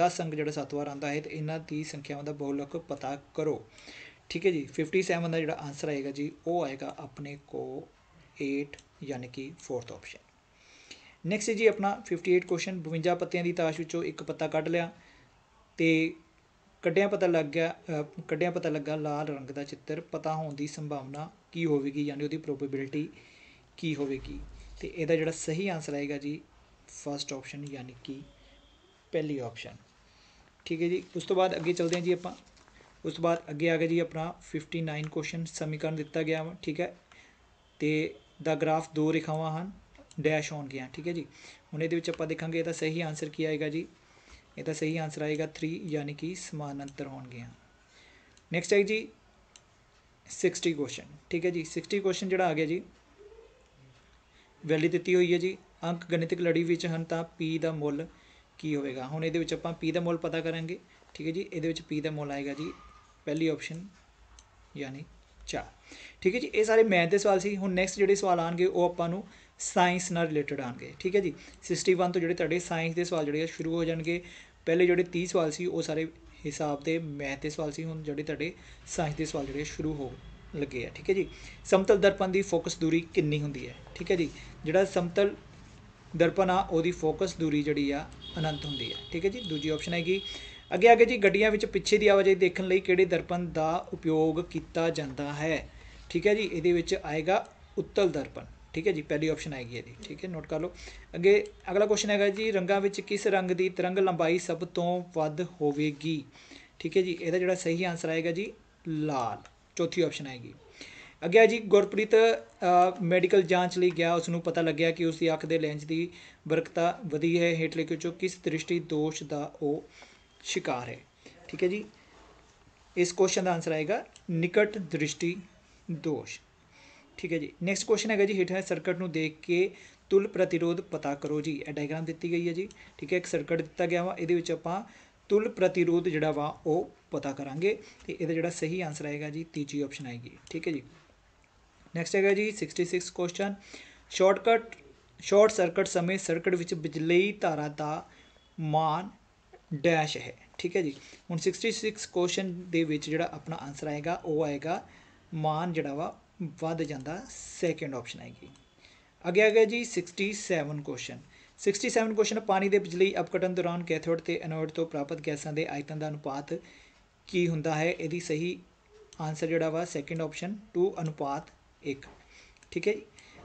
10 ਅੰਕ ਜਿਹੜਾ 7 ਵਾਰ ਆਉਂਦਾ ਹੈ ਤੇ ਇਹਨਾਂ ਦੀ ਸੰਖਿਆਵਾਂ ਦਾ ਬਹੁਲਕ ਪਤਾ ਕਰੋ ਠੀਕ ਹੈ ਜੀ 57 ਦਾ ਜਿਹੜਾ ਆਨਸਰ ਆਏਗਾ ਜੀ ਉਹ ਆਏਗਾ ਆਪਣੇ ਕੋ 8 ਯਾਨੀ ਕਿ 4th ਆਪਸ਼ਨ ਨੈਕਸਟ ਜੀ ਆਪਣਾ 58 ਕੁਐਸਚਨ 52 ਪੱਤਿਆਂ ਦੀ ਤਾਸ਼ ਵਿੱਚੋਂ ਇੱਕ ਪੱਤਾ ਕੱਢ ਲਿਆ ਤੇ ਕੱਢਿਆ ਪਤਾ ਲੱਗ ਗਿਆ ਕੱਢਿਆ ਪਤਾ ਲੱਗਾ ਲਾਲ ਰੰਗ ਦਾ ਚਿੱਤਰ ਪਤਾ ਹੋਣ ਦੀ ਸੰਭਾਵਨਾ ਕੀ ਹੋਵੇਗੀ ਯਾਨੀ ਉਹਦੀ ਪ੍ਰੋਬੇਬਿਲਿਟੀ ਕੀ ਹੋਵੇਗੀ ਤੇ ਇਹਦਾ ਜਿਹੜਾ ਸਹੀ ਆਨਸਰ ਆਏਗਾ ਜੀ ਫਸਟ ਆਪਸ਼ਨ ਯਾਨੀ ਕਿ ਪਹਿਲੀ ਆਪਸ਼ਨ ਠੀਕ ਹੈ ਜੀ ਉਸ ਤੋਂ ਬਾਅਦ ਅੱਗੇ ਚਲਦੇ ਹਾਂ ਜੀ ਆਪਾਂ ਉਸ ਤੋਂ ਬਾਅਦ ਅੱਗੇ ਆ ਗਿਆ ਜੀ ਆਪਣਾ 59 ਕੁਐਸਚਨ ਸਮੀਕਰਨ ਦਿੱਤਾ ਗਿਆ ਵਾ ਠੀਕ ਹੈ ਤੇ ਦਾ ਗ੍ਰਾਫ ਦੋ ਰੇਖਾਵਾਂ ਹਨ ਡੈਸ਼ ਹੋਣਗੀਆਂ ਠੀਕ ਹੈ ਜੀ ਹੁਣ ਇਹਦੇ ਵਿੱਚ ਆਪਾਂ ਦੇਖਾਂਗੇ ਇਹਦਾ ਸਹੀ ਆਨਸਰ ਕੀ ਆਏਗਾ ਜੀ ਇਹਦਾ ਸਹੀ ਆਨਸਰ ਆਏਗਾ 3 ਯਾਨੀ ਕਿ ਸਮਾਨਾਂਤਰ ਹੋਣਗੀਆਂ ਨੈਕਸਟ ਹੈ ਜੀ 60 ਕੁਐਸਚਨ ਠੀਕ ਹੈ ਜੀ 60 ਕੁਐਸਚਨ ਜਿਹੜਾ ਆ ਗਿਆ ਜੀ ਵੈਲਿਊ ਦਿੱਤੀ ਹੋਈ ਹੈ ਜੀ ਅੰਕ ਗਣਿਤਿਕ ਲੜੀ ਵਿੱਚ ਹਨ ਤਾਂ p ਦਾ ਮੁੱਲ ਕੀ ਹੋਵੇਗਾ ਹੁਣ ਇਹਦੇ ਵਿੱਚ ਆਪਾਂ p ਦਾ ਮੁੱਲ ਪਤਾ ਕਰਾਂਗੇ ਠੀਕ ਹੈ ਜੀ ਇਹਦੇ ਵਿੱਚ p ਦਾ ਮੁੱਲ ਆਏਗਾ ਜੀ ਪਹਿਲੀ ਆਪਸ਼ਨ ਯਾਨੀ 4 ਠੀਕ ਹੈ ਜੀ ਇਹ ਸਾਰੇ ਮੈਥ ਦੇ ਸਵਾਲ ਸੀ ਹੁਣ ਨੈਕਸਟ ਜਿਹੜੇ ਸਵਾਲ ਆਣਗੇ ਉਹ ਆਪਾਂ ਨੂੰ ਸਾਇੰਸ ਨਾਲ ਰਿਲੇਟਡ ਆਣਗੇ ਠੀਕ ਹੈ ਜੀ 61 ਤੋਂ ਜਿਹੜੇ ਤੁਹਾਡੇ ਸਾਇੰਸ ਦੇ ਸਵਾਲ ਜਿਹੜੇ ਆ ਸ਼ੁਰੂ ਹੋ ਜਾਣਗੇ ਪਹਿਲੇ ਜਿਹੜੇ 30 ਸਵਾਲ ਸੀ ਉਹ ਸਾਰੇ ਹਿਸਾਬ ਦੇ ਮੈਥ ਦੇ ਸਵਾਲ ਸੀ ਹੁਣ ਜਿਹੜੇ ਤੁਹਾਡੇ ਸਾਇੰਸ ਦੇ ਸਵਾਲ ਜਿਹੜੇ ਸ਼ੁਰੂ ਹੋ ਲੱਗੇ ਆ ਠੀਕ ਹੈ ਜੀ ਸਮਤਲ ਦਰਪਣ ਦੀ ਫੋਕਸ ਦੂਰੀ ਕਿੰਨੀ ਹੁੰਦੀ ਹੈ ਠੀਕ ਹੈ ਜੀ ਜਿਹੜਾ ਸਮਤਲ ਦਰਪਣ ਆ ਉਹਦੀ ਫੋਕਸ ਦੂਰੀ ਜਿਹੜੀ ਆ ਅਨੰਤ ਹੁੰਦੀ ਹੈ ਠੀਕ ਹੈ ਜੀ ਦੂਜੀ ਆਪਸ਼ਨ ਹੈਗੀ ਅੱਗੇ ਅੱਗੇ ਜੀ ਗੱਡੀਆਂ ਵਿੱਚ ਪਿੱਛੇ ਦੀ ਆਵਾਜਾਈ ਦੇਖਣ ਲਈ ਕਿਹੜੇ ਦਰਪਣ ਦਾ ਉਪਯੋਗ ਕੀਤਾ ਜਾਂਦਾ ਹੈ ਠੀਕ ਹੈ ਜੀ ਇਹਦੇ ਵਿੱਚ ਆਏਗਾ ਉੱਤਲ ਦਰਪਣ ਠੀਕ ਹੈ ਜੀ ਪਹਿਲੀ ਆਪਸ਼ਨ ਆਏਗੀ ਇਹਦੀ ਠੀਕ ਹੈ ਨੋਟ ਕਰ ਲਓ ਅੱਗੇ ਅਗਲਾ ਕੁਐਸਚਨ ਹੈਗਾ ਜੀ ਰੰਗਾਂ ਵਿੱਚ ਕਿਸ ਰੰਗ ਦੀ ਤਰੰਗ ਲੰਬਾਈ ਸਭ ਤੋਂ ਵੱਧ ਹੋਵੇਗੀ ਠੀਕ ਹੈ ਜੀ ਇਹਦਾ ਜਿਹੜਾ ਸਹੀ ਆਨਸਰ ਆਏਗਾ ਜੀ ਲਾਲ ਚੌਥੀ ਆਪਸ਼ਨ ਆਏਗੀ ਅੱਗੇ ਆ ਜੀ ਗੁਰਪ੍ਰੀਤ ਮੈਡੀਕਲ ਜਾਂਚ ਲਈ ਗਿਆ ਉਸ ਨੂੰ ਪਤਾ ਲੱਗਿਆ ਕਿ ਉਸ ਦੀ ਅੱਖ ਦੇ ਲੈਂਜ ਦੀ ਬਰਕਤਾ ਵਧੀ ਹੈ ਹੇਠ ਲਿਖੇ ਵਿੱਚੋਂ ਕਿਸ ਦ੍ਰਿਸ਼ਟੀ ਦੋਸ਼ ਦਾ ਉਹ ਸ਼ਿਕਾਰ ਹੈ ਠੀਕ ਹੈ ਜੀ ਇਸ ਕੁਐਸਚਨ ਦਾ ਆਨਸਰ ਆਏਗਾ ਨਿਕਟ ਦ੍ਰਿਸ਼ਟੀ ਦੋਸ਼ ਠੀਕ ਹੈ ਜੀ ਨੈਕਸਟ ਕੁਐਸਚਨ ਹੈਗਾ ਜੀ ਹੇਠਾਂ ਸਰਕਟ ਨੂੰ ਦੇਖ ਕੇ ਤੁਲ ਪ੍ਰਤੀਰੋਧ ਪਤਾ ਕਰੋ ਜੀ ਇਹ ਡਾਇਗਰਾਮ ਦਿੱਤੀ ਗਈ ਹੈ ਜੀ ਠੀਕ ਹੈ ਇੱਕ ਸਰਕਟ ਦਿੱਤਾ ਗਿਆ ਵਾ ਇਹਦੇ ਵਿੱਚ ਆਪਾਂ ਤੁਲ ਪ੍ਰਤੀਰੋਧ ਜਿਹੜਾ ਵਾ ਉਹ ਪਤਾ ਕਰਾਂਗੇ ਤੇ ਇਹਦਾ ਜਿਹੜਾ ਸਹੀ ਆਨਸਰ ਆਏਗਾ ਜੀ ਤੀਜੀ ਆਪਸ਼ਨ ਆਏਗੀ ਠੀਕ ਹੈ ਜੀ ਨੈਕਸਟ ਹੈਗਾ ਜੀ 66 ਕੁਐਸਚਨ ਸ਼ਾਰਟਕਟ ਸ਼ਾਰਟ ਸਰਕਟ ਸਮੇਂ ਸਰਕਟ ਵਿੱਚ ਬਿਜਲੀ ਧਾਰਾ ਦਾ ਮਾਨ ਡੈਸ਼ ਹੈ ਠੀਕ ਹੈ ਜੀ ਹੁਣ 66 ਕੁਐਸਚਨ ਦੇ ਵਿੱਚ ਜਿਹੜਾ ਆਪਣਾ ਆਨਸਰ ਆਏਗਾ ਉਹ ਆਏਗਾ ਮਾਨ ਜਿਹੜਾ ਵਾ ਵੱਧ ਜਾਂਦਾ ਸੈਕਿੰਡ ਆਪਸ਼ਨ ਆਏਗੀ ਅੱਗੇ ਆ ਗਿਆ ਜੀ 67 ਕੁਐਸਚਨ 67 ਕੁਐਸਚਨ ਪਾਣੀ ਦੇ ਬਿਜਲੀ ਅਪਕਟਨ ਦੌਰਾਨ ਕੈਥੋਡ ਤੇ ਐਨੋਡ ਤੋਂ ਪ੍ਰਾਪਤ ਗੈਸਾਂ ਦੇ ਆਇਤਨ ਦਾ ਅਨੁਪਾਤ ਕੀ ਹੁੰਦਾ ਹੈ ਇਹਦੀ ਸਹੀ ਆਨਸਰ ਜਿਹੜਾ ਵਾ ਸੈਕਿੰਡ ਆਪਸ਼ਨ 2 ਅਨੁਪਾਤ 1 ਠੀਕ ਹੈ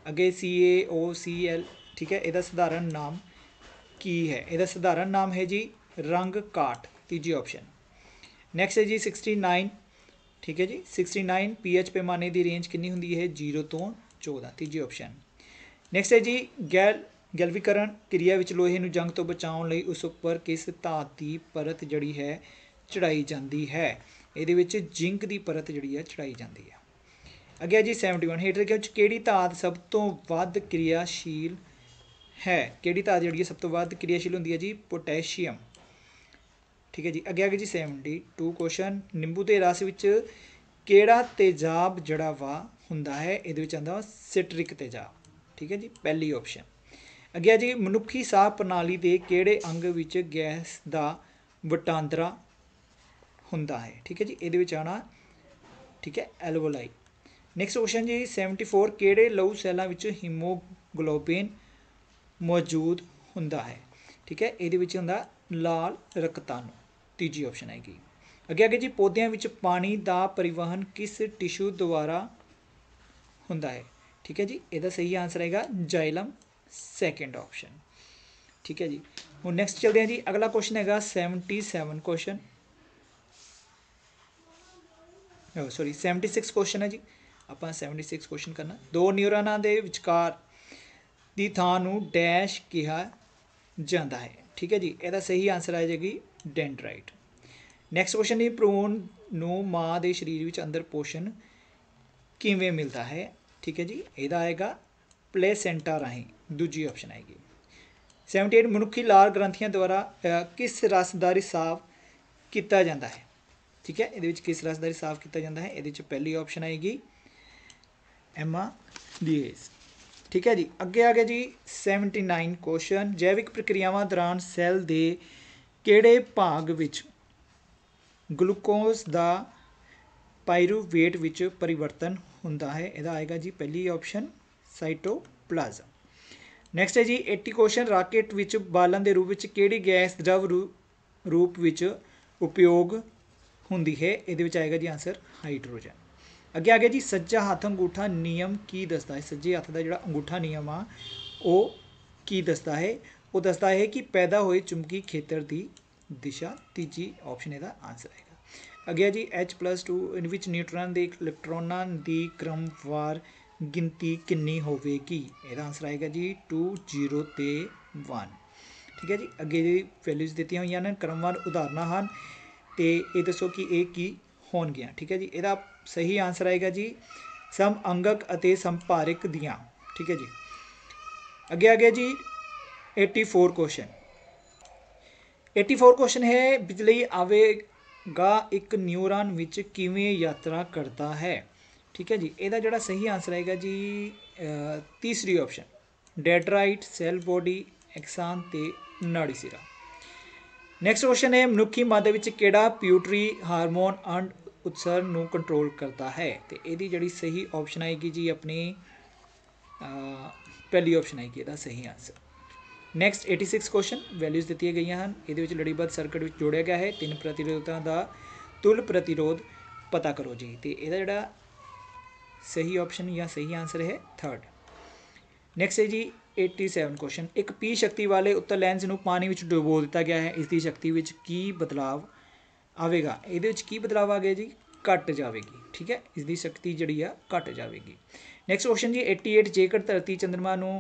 ਅੱਗੇ CaOCl ਠੀਕ ਹੈ ਇਹਦਾ ਸਧਾਰਨ ਨਾਮ ਕੀ ਹੈ ਇਹਦਾ ਸਧਾਰਨ ਨਾਮ ਹੈ ਜੀ ਰੰਗ ਕਾਟ ਤੀਜੀ ਆਪਸ਼ਨ ਨੈਕਸਟ ਹੈ ਜੀ 69 ਠੀਕ ਹੈ ਜੀ 69 pH ਪੈਮਾਨੇ ਦੀ ਰੇਂਜ ਕਿੰਨੀ ਹੁੰਦੀ ਹੈ 0 ਤੋਂ 14 ਤੀਜੀ ਆਪਸ਼ਨ ਨੈਕਸਟ ਹੈ ਜੀ ਗੈਲ ਗੈਲਵੀਕਰਨ ਕਿਰਿਆ ਵਿੱਚ ਲੋਹੇ ਨੂੰ ਜੰਗ ਤੋਂ ਬਚਾਉਣ ਲਈ ਉਸ ਉੱਪਰ ਕਿਸ ਧਾਤ ਦੀ ਪਰਤ ਜੜੀ ਹੈ ਚੜਾਈ ਜਾਂਦੀ ਹੈ ਇਹਦੇ ਵਿੱਚ ਜ਼ਿੰਕ ਦੀ ਪਰਤ ਜਿਹੜੀ ਹੈ ਚੜਾਈ ਜਾਂਦੀ ਹੈ ਅੱਗੇ ਜੀ 71 ਹੇਟਰ ਲਿਖਿਆ ਵਿੱਚ ਕਿਹੜੀ ਧਾਤ ਸਭ ਤੋਂ ਵੱਧ ਕਿਰਿਆਸ਼ੀਲ ਹੈ ਕਿਹੜੀ ਧਾਤ ਜਿਹੜੀ ਸਭ ਤੋਂ ਵੱਧ ਕਿਰਿਆਸ਼ੀਲ ਹੁੰਦੀ ਹੈ ਜੀ ਪੋਟੈਸ਼ੀਅਮ ਠੀਕ ਹੈ ਜੀ ਅੱਗੇ ਆ ਗਈ ਜੀ 72 ਕੁਐਸਚਨ ਨਿੰਬੂ ਦੇ ਰਸ ਵਿੱਚ ਕਿਹੜਾ ਤੇਜ਼ਾਬ ਜਿਹੜਾ ਵਾ ਹੁੰਦਾ ਹੈ ਇਹਦੇ ਵਿੱਚ ਆਂਦਾ ਸਿਟ੍ਰਿਕ ਤੇਜ਼ਾਬ ਠੀਕ ਹੈ ਜੀ ਪਹਿਲੀ ਆਪਸ਼ਨ ਅੱਗੇ ਆ ਜੀ ਮਨੁੱਖੀ ਸਾਹ ਪ੍ਰਣਾਲੀ ਦੇ ਕਿਹੜੇ ਅੰਗ ਵਿੱਚ ਗੈਸ ਦਾ ਵਟਾਂਦਰਾ ਹੁੰਦਾ ਹੈ ਠੀਕ ਹੈ ਜੀ ਇਹਦੇ ਵਿੱਚ ਆਣਾ ਠੀਕ ਹੈ ਐਲਵੋਲਾਈ ਨੈਕਸਟ ਕੁਐਸਚਨ ਜੀ 74 ਕਿਹੜੇ ਲਹੂ ਸੈੱਲਾਂ ਵਿੱਚ ਹੀਮੋਗਲੋਬਿਨ ਮੌਜੂਦ ਹੁੰਦਾ ਹੈ ਠੀਕ ਹੈ ਇਹਦੇ ਵਿੱਚ ਹੁੰਦਾ ਲਾਲ ਰਕਤਾਣੂ ਤੀਜੀ ਆਪਸ਼ਨ ਆਏਗੀ ਅੱਗੇ ਅੱਗੇ ਜੀ ਪੌਦਿਆਂ ਵਿੱਚ ਪਾਣੀ ਦਾ ਪਰਿਵਹਨ ਕਿਸ ਟਿਸ਼ੂ ਦੁਆਰਾ ਹੁੰਦਾ ਹੈ ਠੀਕ ਹੈ ਜੀ ਇਹਦਾ ਸਹੀ ਆਨਸਰ ਹੈਗਾ ਜਾਈਲਮ ਸੈਕੰਡ ਆਪਸ਼ਨ ਠੀਕ ਹੈ ਜੀ ਹੁਣ ਨੈਕਸਟ ਚਲਦੇ ਹਾਂ ਜੀ ਅਗਲਾ ਕੁਐਸਚਨ ਹੈਗਾ 77 ਕੁਐਸਚਨ ਓ ਸੌਰੀ 76 ਕੁਐਸਚਨ ਹੈ ਜੀ ਆਪਾਂ 76 ਕੁਐਸਚਨ ਕਰਨਾ ਦੋ ਨਿਊਰੋਨਾਂ ਦੇ ਵਿਚਕਾਰ ਦੀ ਥਾਂ ਨੂੰ ਡੈਸ਼ ਕਿਹਾ ਜਾਂਦਾ ਹੈ ਠੀਕ ਹੈ ਜੀ ਇਹਦਾ ਸਹੀ ਆਨਸਰ ਆ ਜਾਏਗੀ ਡੈਂਡਰਾਈਟ ਨੈਕਸਟ ਕੁਐਸਚਨ ਇਹ ਪ੍ਰੋਨ ਨੂੰ ਮਾਂ ਦੇ ਸਰੀਰ ਵਿੱਚ ਅੰਦਰ ਪੋਸ਼ਣ ਕਿਵੇਂ ਮਿਲਦਾ ਹੈ ਠੀਕ ਹੈ ਜੀ ਇਹਦਾ ਆਏਗਾ ਪਲੇਸੈਂਟਾ ਰਾਹੀਂ ਦੂਜੀ ਆਪਸ਼ਨ ਆਏਗੀ 78 ਮਨੁੱਖੀ ਲਾਲ ਗ੍ਰੰਥੀਆਂ ਦੁਆਰਾ ਕਿਸ ਰਸ ਦਾ ਰਿਸਾਵ ਕੀਤਾ ਜਾਂਦਾ ਹੈ ਠੀਕ ਹੈ ਇਹਦੇ ਵਿੱਚ ਕਿਸ ਰਸ ਦਾ ਰਿਸਾਵ ਕੀਤਾ ਜਾਂਦਾ ਹੈ ਇਹਦੇ ਵਿੱਚ ਪਹਿਲੀ ਆਪਸ਼ਨ ਆਏਗੀ ਐਮਾ ਡੀਏਸ ਠੀਕ ਹੈ ਜੀ ਅੱਗੇ ਆ ਗਿਆ ਜੀ 79 ਕੁਐਸਚਨ ਜੈਵਿਕ ਪ੍ਰਕਿਰਿਆਵਾਂ ਦੌਰਾਨ ਸੈੱਲ ਦੇ ਕਿਹੜੇ ਭਾਗ ਵਿੱਚ ਗਲੂਕੋਜ਼ ਦਾ ਪਾਇਰੂਵੇਟ ਵਿੱਚ ਪਰਿਵਰਤਨ ਹੁੰਦਾ ਹੈ ਇਹਦਾ ਆਏਗਾ ਜੀ ਪਹਿਲੀ ਆਪਸ਼ਨ ਸਾਈਟੋਪਲਾਜ਼ਮ ਨੈਕਸਟ ਹੈ ਜੀ 80 ਕੁਐਸਚਨ ਰਾਕੇਟ ਵਿੱਚ ਬਾਲਣ ਦੇ ਰੂਪ ਵਿੱਚ ਕਿਹੜੀ ਗੈਸ ਦਰਵ ਰੂਪ ਵਿੱਚ ਉਪਯੋਗ ਹੁੰਦੀ ਹੈ ਇਹਦੇ ਵਿੱਚ ਆਏਗਾ ਜੀ ਆਨਸਰ ਹਾਈਡਰੋਜਨ ਅੱਗੇ ਆ ਗਿਆ ਜੀ ਸੱਜਾ ਹੱਥ ਅੰਗੂਠਾ ਨਿਯਮ ਕੀ ਦੱਸਦਾ ਹੈ ਸੱਜੇ ਹੱਥ ਦਾ ਜਿਹੜਾ ਅੰਗੂਠਾ ਨਿਯਮ ਆ ਉਹ ਕੀ ਦੱਸਦਾ ਹੈ ਉਹ ਦੱਸਦਾ ਹੈ ਕਿ ਪੈਦਾ ਹੋਏ ਚੁੰਬਕੀ ਖੇਤਰ ਦੀ ਦਿਸ਼ਾ ਤੀਜੀ ਆਪਸ਼ਨ ਇਹਦਾ ਆਨਸਰ ਆਏਗਾ ਅੱਗੇ ਜੀ H+2 ਇਨ ਵਿੱਚ ਨਿਊਟਰਨ ਦੇ ਇਲੈਕਟ੍ਰੋਨਾਂ ਦੀ ਕ੍ਰਮਵਾਰ ਗਿਣਤੀ ਕਿੰਨੀ ਹੋਵੇਗੀ ਇਹਦਾ ਆਨਸਰ ਆਏਗਾ ਜੀ 2 0 ਤੇ 1 ਠੀਕ ਹੈ ਜੀ ਅੱਗੇ ਦੀ ਵੈਲਿਊਜ਼ ਦਿੱਤੀਆਂ ਹੋਈਆਂ ਨੇ ਕ੍ਰਮਵਾਰ ਉਦਾਹਰਨਾਂ ਹਨ ਤੇ ਇਹ ਦੱਸੋ ਕਿ ਇਹ ਕੀ ਹੋਣ ਗਿਆ ਠੀਕ ਹੈ ਜੀ ਇਹਦਾ ਸਹੀ ਆਨਸਰ ਆਏਗਾ ਜੀ ਸਮ ਅੰਗਕ ਅਤੇ ਸੰਪਾਰਿਕ ਦੀਆਂ ਠੀਕ ਹੈ ਜੀ ਅੱਗੇ ਅੱਗੇ ਜੀ 84 ਕੁਐਸਚਨ 84 ਕੁਐਸਚਨ ਹੈ ਬਿਜਲੀ ਆਵੇਗਾ ਇੱਕ ਨਿਊਰਨ ਵਿੱਚ ਕਿਵੇਂ ਯਾਤਰਾ ਕਰਦਾ ਹੈ ਠੀਕ ਹੈ ਜੀ ਇਹਦਾ ਜਿਹੜਾ ਸਹੀ ਆਨਸਰ ਆਏਗਾ ਜੀ ਤੀਸਰੀ option dendrite cell body axon ਤੇ ਨਾੜੀ ਸਿਰਾ ਨੈਕਸਟ ਕੁਐਸਚਨ ਹੈ ਮਨੁੱਖੀ ਮਾਦਾ ਵਿੱਚ ਕਿਹੜਾ ਪਿਊਟਰੀ ਹਾਰਮੋਨ ਅੰਡ ਉਤਸਰ ਨੂੰ ਕੰਟਰੋਲ ਕਰਦਾ ਹੈ ਤੇ ਇਹਦੀ ਜਿਹੜੀ ਸਹੀ ਆਪਸ਼ਨ ਆਏਗੀ ਜੀ ਆਪਣੀ ਪਹਿਲੀ ਆਪਸ਼ਨ ਆਏਗੀ ਇਹਦਾ ਸਹੀ ਆਨਸਰ ਨੈਕਸਟ 86 ਕੁਐਸਚਨ ਵੈਲਿਊਜ਼ ਦਿੱਤੀਆਂ ਗਈਆਂ ਹਨ ਇਹਦੇ ਵਿੱਚ ਲੜੀਬੱਧ ਸਰਕਟ ਵਿੱਚ ਜੋੜਿਆ ਗਿਆ ਹੈ ਤਿੰਨ ਪ੍ਰਤੀਰੋਧਾਂ ਦਾ ਤੁਲ ਪ੍ਰਤੀਰੋਧ ਪਤਾ ਕਰੋ ਜੀ ਤੇ ਇਹਦਾ ਜਿਹੜਾ ਸਹੀ ਆਪਸ਼ਨ ਜਾਂ ਸਹੀ ਆਨਸਰ ਹੈ 3rd ਨੈਕਸਟ ਹੈ ਜੀ 87 ਕੁਐਸਚਨ ਇੱਕ ਪੀ ਸ਼ਕਤੀ ਵਾਲੇ ਉੱਤਰ ਲੈਂਸ ਨੂੰ ਪਾਣੀ ਵਿੱਚ ਡੁਬੋ ਦਿੱਤਾ ਗਿਆ ਹੈ ਇਸ ਦੀ ਸ਼ਕਤੀ ਵਿੱਚ ਕੀ ਬਦਲਾਅ ਆਵੇਗਾ ਇਹਦੇ ਵਿੱਚ ਕੀ ਬਦਲਾਅ ਆ ਗਿਆ ਜੀ ਘਟ ਜਾਵੇਗੀ ਠੀਕ ਹੈ ਇਸ ਦੀ ਸ਼ਕਤੀ ਜਿਹੜੀ ਆ ਘਟ ਜਾਵੇਗੀ ਨੈਕਸਟ ਆਪਸ਼ਨ ਜੀ 88 ਜੇਕਰ ਧਰਤੀ ਚੰ드ਰਮਾ ਨੂੰ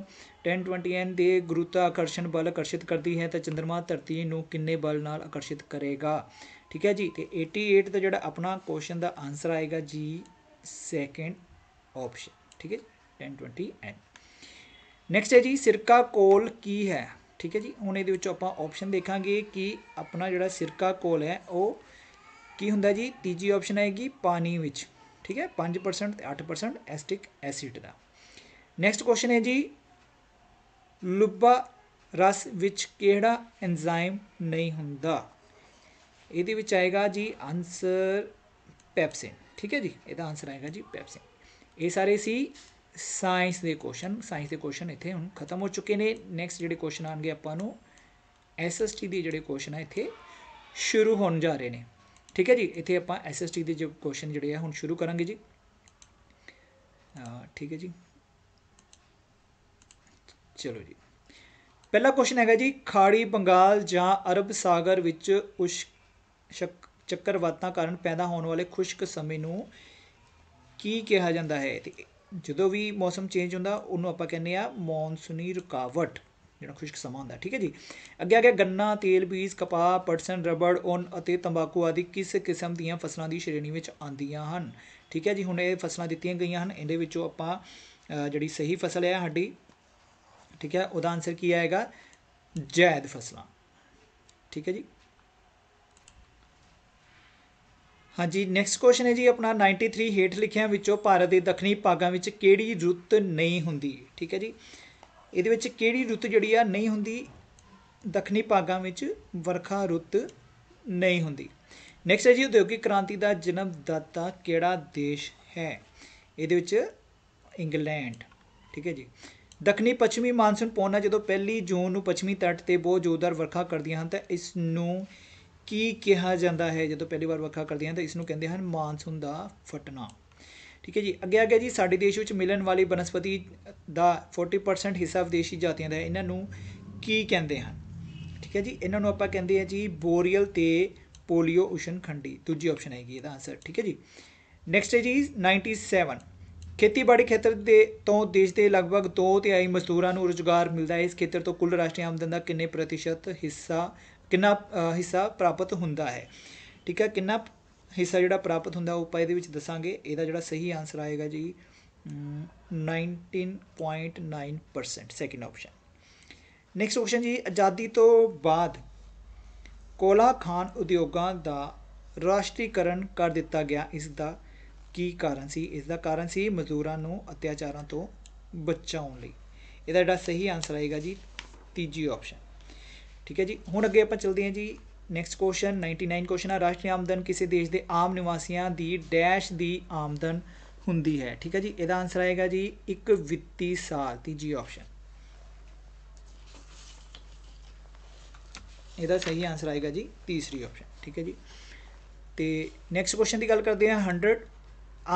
1020n ਦੇ ਗੁਰੂਤਾਕਰਸ਼ਣ ਬਲ ਆਕਰਸ਼ਿਤ ਕਰਦੀ ਹੈ ਤਾਂ ਚੰ드ਰਮਾ ਧਰਤੀ ਨੂੰ ਕਿੰਨੇ ਬਲ ਨਾਲ ਆਕਰਸ਼ਿਤ ਕਰੇਗਾ ਠੀਕ ਹੈ ਜੀ ਤੇ 88 ਦਾ ਜਿਹੜਾ ਆਪਣਾ ਕੁਐਸਚਨ ਦਾ ਆਨਸਰ ਆਏਗਾ ਜੀ ਸੈਕੰਡ ਆਪਸ਼ਨ ਠੀਕ ਹੈ 1020n ਨੈਕਸਟ ਹੈ ਜੀ ਸਿਰਕਾ ਕੋਲ ਕੀ ਹੈ ਠੀਕ ਹੈ ਜੀ ਹੁਣ ਇਹਦੇ ਵਿੱਚ ਆਪਾਂ ਆਪਸ਼ਨ ਦੇਖਾਂਗੇ ਕਿ ਆਪਣਾ ਜਿਹੜਾ ਸਿਰਕਾ ਕੋਲ ਹੈ ਉਹ ਕੀ ਹੁੰਦਾ ਜੀ ਤੀਜੀ ਆਪਸ਼ਨ ਆਏਗੀ ਪਾਣੀ ਵਿੱਚ ਠੀਕ ਹੈ 5% ਤੇ 8% ਐਸਟਿਕ ਐਸਿਡ ਦਾ ਨੈਕਸਟ ਕੁਐਸਚਨ ਹੈ ਜੀ ਲੁੱਬਾ ਰਸ ਵਿੱਚ ਕਿਹੜਾ ਐਂਜ਼ਾਈਮ ਨਹੀਂ ਹੁੰਦਾ ਇਹਦੇ ਵਿੱਚ ਆਏਗਾ ਜੀ ਆਨਸਰ ਪੈਪਸਿਨ ਠੀਕ ਹੈ ਜੀ ਇਹਦਾ ਆਨਸਰ ਆਏਗਾ ਜੀ ਪੈਪਸਿਨ ਇਹ ਸਾਰੇ ਸੀ ਸਾਇੰਸ ਦੇ ਕੁਐਸਚਨ ਸਾਇੰਸ ਦੇ ਕੁਐਸਚਨ ਇੱਥੇ ਹੁਣ ਖਤਮ ਹੋ ਚੁੱਕੇ ਨੇ ਨੈਕਸਟ ਜਿਹੜੇ ਕੁਐਸਚਨ ਆਣਗੇ ਆਪਾਂ ਨੂੰ ਐਸਐਸਟੀ ਦੇ ਜਿਹੜੇ ਕੁਐਸਚਨ ਆ ਇੱਥੇ ਸ਼ੁਰੂ ਹੋਣ ਜਾ ਰਹੇ ਨੇ ਠੀਕ ਹੈ ਜੀ ਇੱਥੇ ਆਪਾਂ ਐਸਐਸਟੀ ਦੇ ਜੋ ਕੁਐਸਚਨ ਜਿਹੜੇ ਆ ਹੁਣ ਸ਼ੁਰੂ ਕਰਾਂਗੇ ਜੀ ਠੀਕ ਹੈ ਜੀ ਚਲੋ ਜੀ ਪਹਿਲਾ ਕੁਐਸਚਨ ਹੈਗਾ ਜੀ ਖਾੜੀ ਬੰਗਾਲ ਜਾਂ ਅਰਬ ਸਾਗਰ ਵਿੱਚ ਉਸ ਚੱਕਰਵਾਤਾਂ ਕਾਰਨ ਪੈਦਾ ਹੋਣ ਵਾਲੇ ਖੁਸ਼ਕ ਸਮੇਂ ਨੂੰ ਕੀ ਕਿਹਾ ਜਾਂਦਾ ਹੈ ਜਦੋਂ ਵੀ ਮੌਸਮ ਚੇਂਜ ਹੁੰਦਾ ਉਹਨੂੰ ਆਪਾਂ ਕਹਿੰਦੇ ਆ ਮੌਨਸੂਨੀ ਰੁਕਾਵਟ ਜਿਹੜਾ ਖੁਸ਼ਕ ਸਮਾਂ ਹੁੰਦਾ ਠੀਕ ਹੈ ਜੀ ਅੱਗੇ ਅੱਗੇ ਗੰਨਾ ਤੇਲ ਬੀਜ ਕਪਾਹ ਪਟਸਨ ਰਬੜ ਉਨ ਅਤੇ ਤੰਬਾਕੂ ਆਦਿ ਕਿਸ ਕਿਸਮ ਦੀਆਂ ਫਸਲਾਂ ਦੀ ਸ਼੍ਰੇਣੀ ਵਿੱਚ ਆਉਂਦੀਆਂ ਹਨ ਠੀਕ ਹੈ ਜੀ ਹੁਣ ਇਹ ਫਸਲਾਂ ਦਿੱਤੀਆਂ ਗਈਆਂ ਹਨ ਇਹਦੇ ਵਿੱਚੋਂ ਆਪਾਂ ਜਿਹੜੀ ਸਹੀ ਫਸਲ ਹੈ ਸਾਡੀ ਠੀਕ ਹੈ ਉਹਦਾ ਆਨਸਰ ਕੀ ਆਏਗਾ ਜੈਦ ਫਸਲਾਂ ਠੀਕ ਹੈ ਜੀ ਹਾਂਜੀ ਨੈਕਸਟ ਕੁਐਸਚਨ ਹੈ ਜੀ ਆਪਣਾ 93 ਹੇਠ ਲਿਖਿਆਂ ਵਿੱਚੋਂ ਭਾਰਤ ਦੇ ਦੱਖਣੀ ਭਾਗਾਂ ਵਿੱਚ ਕਿਹੜੀ ਰੁੱਤ ਨਹੀਂ ਹੁੰਦੀ ਠੀਕ ਹੈ ਜੀ ਇਹਦੇ ਵਿੱਚ ਕਿਹੜੀ ਰੁੱਤ ਜਿਹੜੀ ਆ ਨਹੀਂ ਹੁੰਦੀ ਦੱਖਣੀ ਭਾਗਾਂ ਵਿੱਚ ਵਰਖਾ ਰੁੱਤ ਨਹੀਂ ਹੁੰਦੀ ਨੈਕਸਟ ਹੈ ਜੀ ਉਦਯੋਗਿਕ ਕ੍ਰਾਂਤੀ ਦਾ ਜਨਮ ਦਾਤਾ ਕਿਹੜਾ ਦੇਸ਼ ਹੈ ਇਹਦੇ ਵਿੱਚ ਇੰਗਲੈਂਡ ਠੀਕ ਹੈ ਜੀ ਦੱਖਣੀ ਪੱਛਮੀ ਮਾਨਸੂਨ ਪੌਣਾ ਜਦੋਂ ਪਹਿਲੀ ਜੂਨ ਨੂੰ ਪੱਛਮੀ ਤੱਟ ਤੇ ਬਹੁਤ ਜ਼ੋਰਦਾਰ ਵਰਖਾ ਕਰਦੀਆਂ ਹਨ ਤਾਂ ਇਸ ਨੂੰ ਕੀ ਕਿਹਾ ਜਾਂਦਾ ਹੈ ਜਦੋਂ ਪਹਿਲੀ ਵਾਰ ਵਰਖਾ ਕਰਦੀਆਂ ਤਾਂ ਇਸ ਨੂੰ ਕਹਿੰਦੇ ਹਨ ਮਾਨਸੂਨ ਦਾ ਫਟਣਾ ਠੀਕ ਹੈ ਜੀ ਅੱਗੇ ਅੱਗੇ ਜੀ ਸਾਡੇ ਦੇਸ਼ ਵਿੱਚ ਮਿਲਣ ਵਾਲੀ ਬਨਸਪਤੀ ਦਾ 40% ਹਿੱਸਾ ਵਿਦੇਸ਼ੀ ਜਾਤੀਆਂ ਦਾ ਇਹਨਾਂ ਨੂੰ ਕੀ ਕਹਿੰਦੇ ਹਨ ਠੀਕ ਹੈ ਜੀ ਇਹਨਾਂ ਨੂੰ ਆਪਾਂ ਕਹਿੰਦੇ ਆ ਜੀ ਬੋਰੀਅਲ ਤੇ ਪੋਲੀਓ ਉਸ਼ਨ ਖੰਡੀ ਦੂਜੀ ਆਪਸ਼ਨ ਹੈਗੀ ਇਹਦਾ ਆਨਸਰ ਠੀਕ ਹੈ ਜੀ ਨੈਕਸਟ ਹੈ ਜੀ 97 ਖੇਤੀਬਾੜੀ ਖੇਤਰ ਦੇ ਤੋਂ ਦੇਸ਼ ਦੇ ਲਗਭਗ 2 ਤੇ 3 ਮਜ਼ਦੂਰਾਂ ਨੂੰ ਰੋਜ਼ਗਾਰ ਮਿਲਦਾ ਹੈ ਇਸ ਖੇਤਰ ਤੋਂ ਕੁੱਲ ਰਾਸ਼ਟਰੀ ਆਮਦਨ ਦਾ ਕਿੰਨੇ ਪ੍ਰਤੀਸ਼ਤ ਹਿੱਸਾ ਕਿੰਨਾ ਹਿੱਸਾ ਪ੍ਰਾਪਤ ਹੁੰਦਾ ਹੈ ਠੀਕ ਹੈ ਕਿੰਨਾ ਹਿੱਸਾ ਜਿਹੜਾ ਪ੍ਰਾਪਤ ਹੁੰਦਾ ਉਹ ਆਪਾਂ ਇਹਦੇ ਵਿੱਚ ਦੱਸਾਂਗੇ ਇਹਦਾ ਜਿਹੜਾ ਸਹੀ ਆਨਸਰ ਆਏਗਾ ਜੀ 19.9% ਸੈਕਿੰਡ ਆਪਸ਼ਨ ਨੈਕਸਟ ਆਪਸ਼ਨ ਜੀ ਆਜ਼ਾਦੀ ਤੋਂ ਬਾਅਦ ਕੋਲਾ ਖਾਨ ਉਦਯੋਗਾਂ ਦਾ ਰਾਸ਼ਟਰੀਕਰਨ ਕਰ ਦਿੱਤਾ ਗਿਆ ਇਸ ਦਾ ਕੀ ਕਾਰਨ ਸੀ ਇਸ ਦਾ ਕਾਰਨ ਸੀ ਮਜ਼ਦੂਰਾਂ ਨੂੰ ਅਤਿਆਚਾਰਾਂ ਤੋਂ ਬਚਾਉਣ ਲਈ ਇਹਦਾ ਜਿਹੜਾ ਸਹੀ ਆਨਸਰ ਆਏਗਾ ਜੀ ਤੀਜੀ ਆਪਸ਼ਨ ਠੀਕ ਹੈ ਜੀ ਹੁਣ ਅੱਗੇ ਆਪਾਂ ਚਲਦੇ ਹਾਂ ਜੀ ਨੈਕਸਟ ਕੁਐਸਚਨ 99 ਕੁਐਸਚਨ ਹੈ ਰਾਸ਼ਟਰੀ ਆਮਦਨ ਕਿਸੇ ਦੇਸ਼ ਦੇ ਆਮ ਨਿਵਾਸੀਆਂ ਦੀ ਡੈਸ਼ ਦੀ ਆਮਦਨ ਹੁੰਦੀ ਹੈ ਠੀਕ ਹੈ ਜੀ ਇਹਦਾ ਆਨਸਰ ਆਏਗਾ ਜੀ ਇੱਕ ਵਿੱਤੀ ਸਾਲ ਤੀਜੀ ਆਪਸ਼ਨ ਇਹਦਾ ਸਹੀ ਆਨਸਰ ਆਏਗਾ ਜੀ ਤੀਸਰੀ ਆਪਸ਼ਨ ਠੀਕ ਹੈ ਜੀ ਤੇ ਨੈਕਸਟ ਕੁਐਸਚਨ ਦੀ ਗੱਲ ਕਰਦੇ ਹਾਂ 100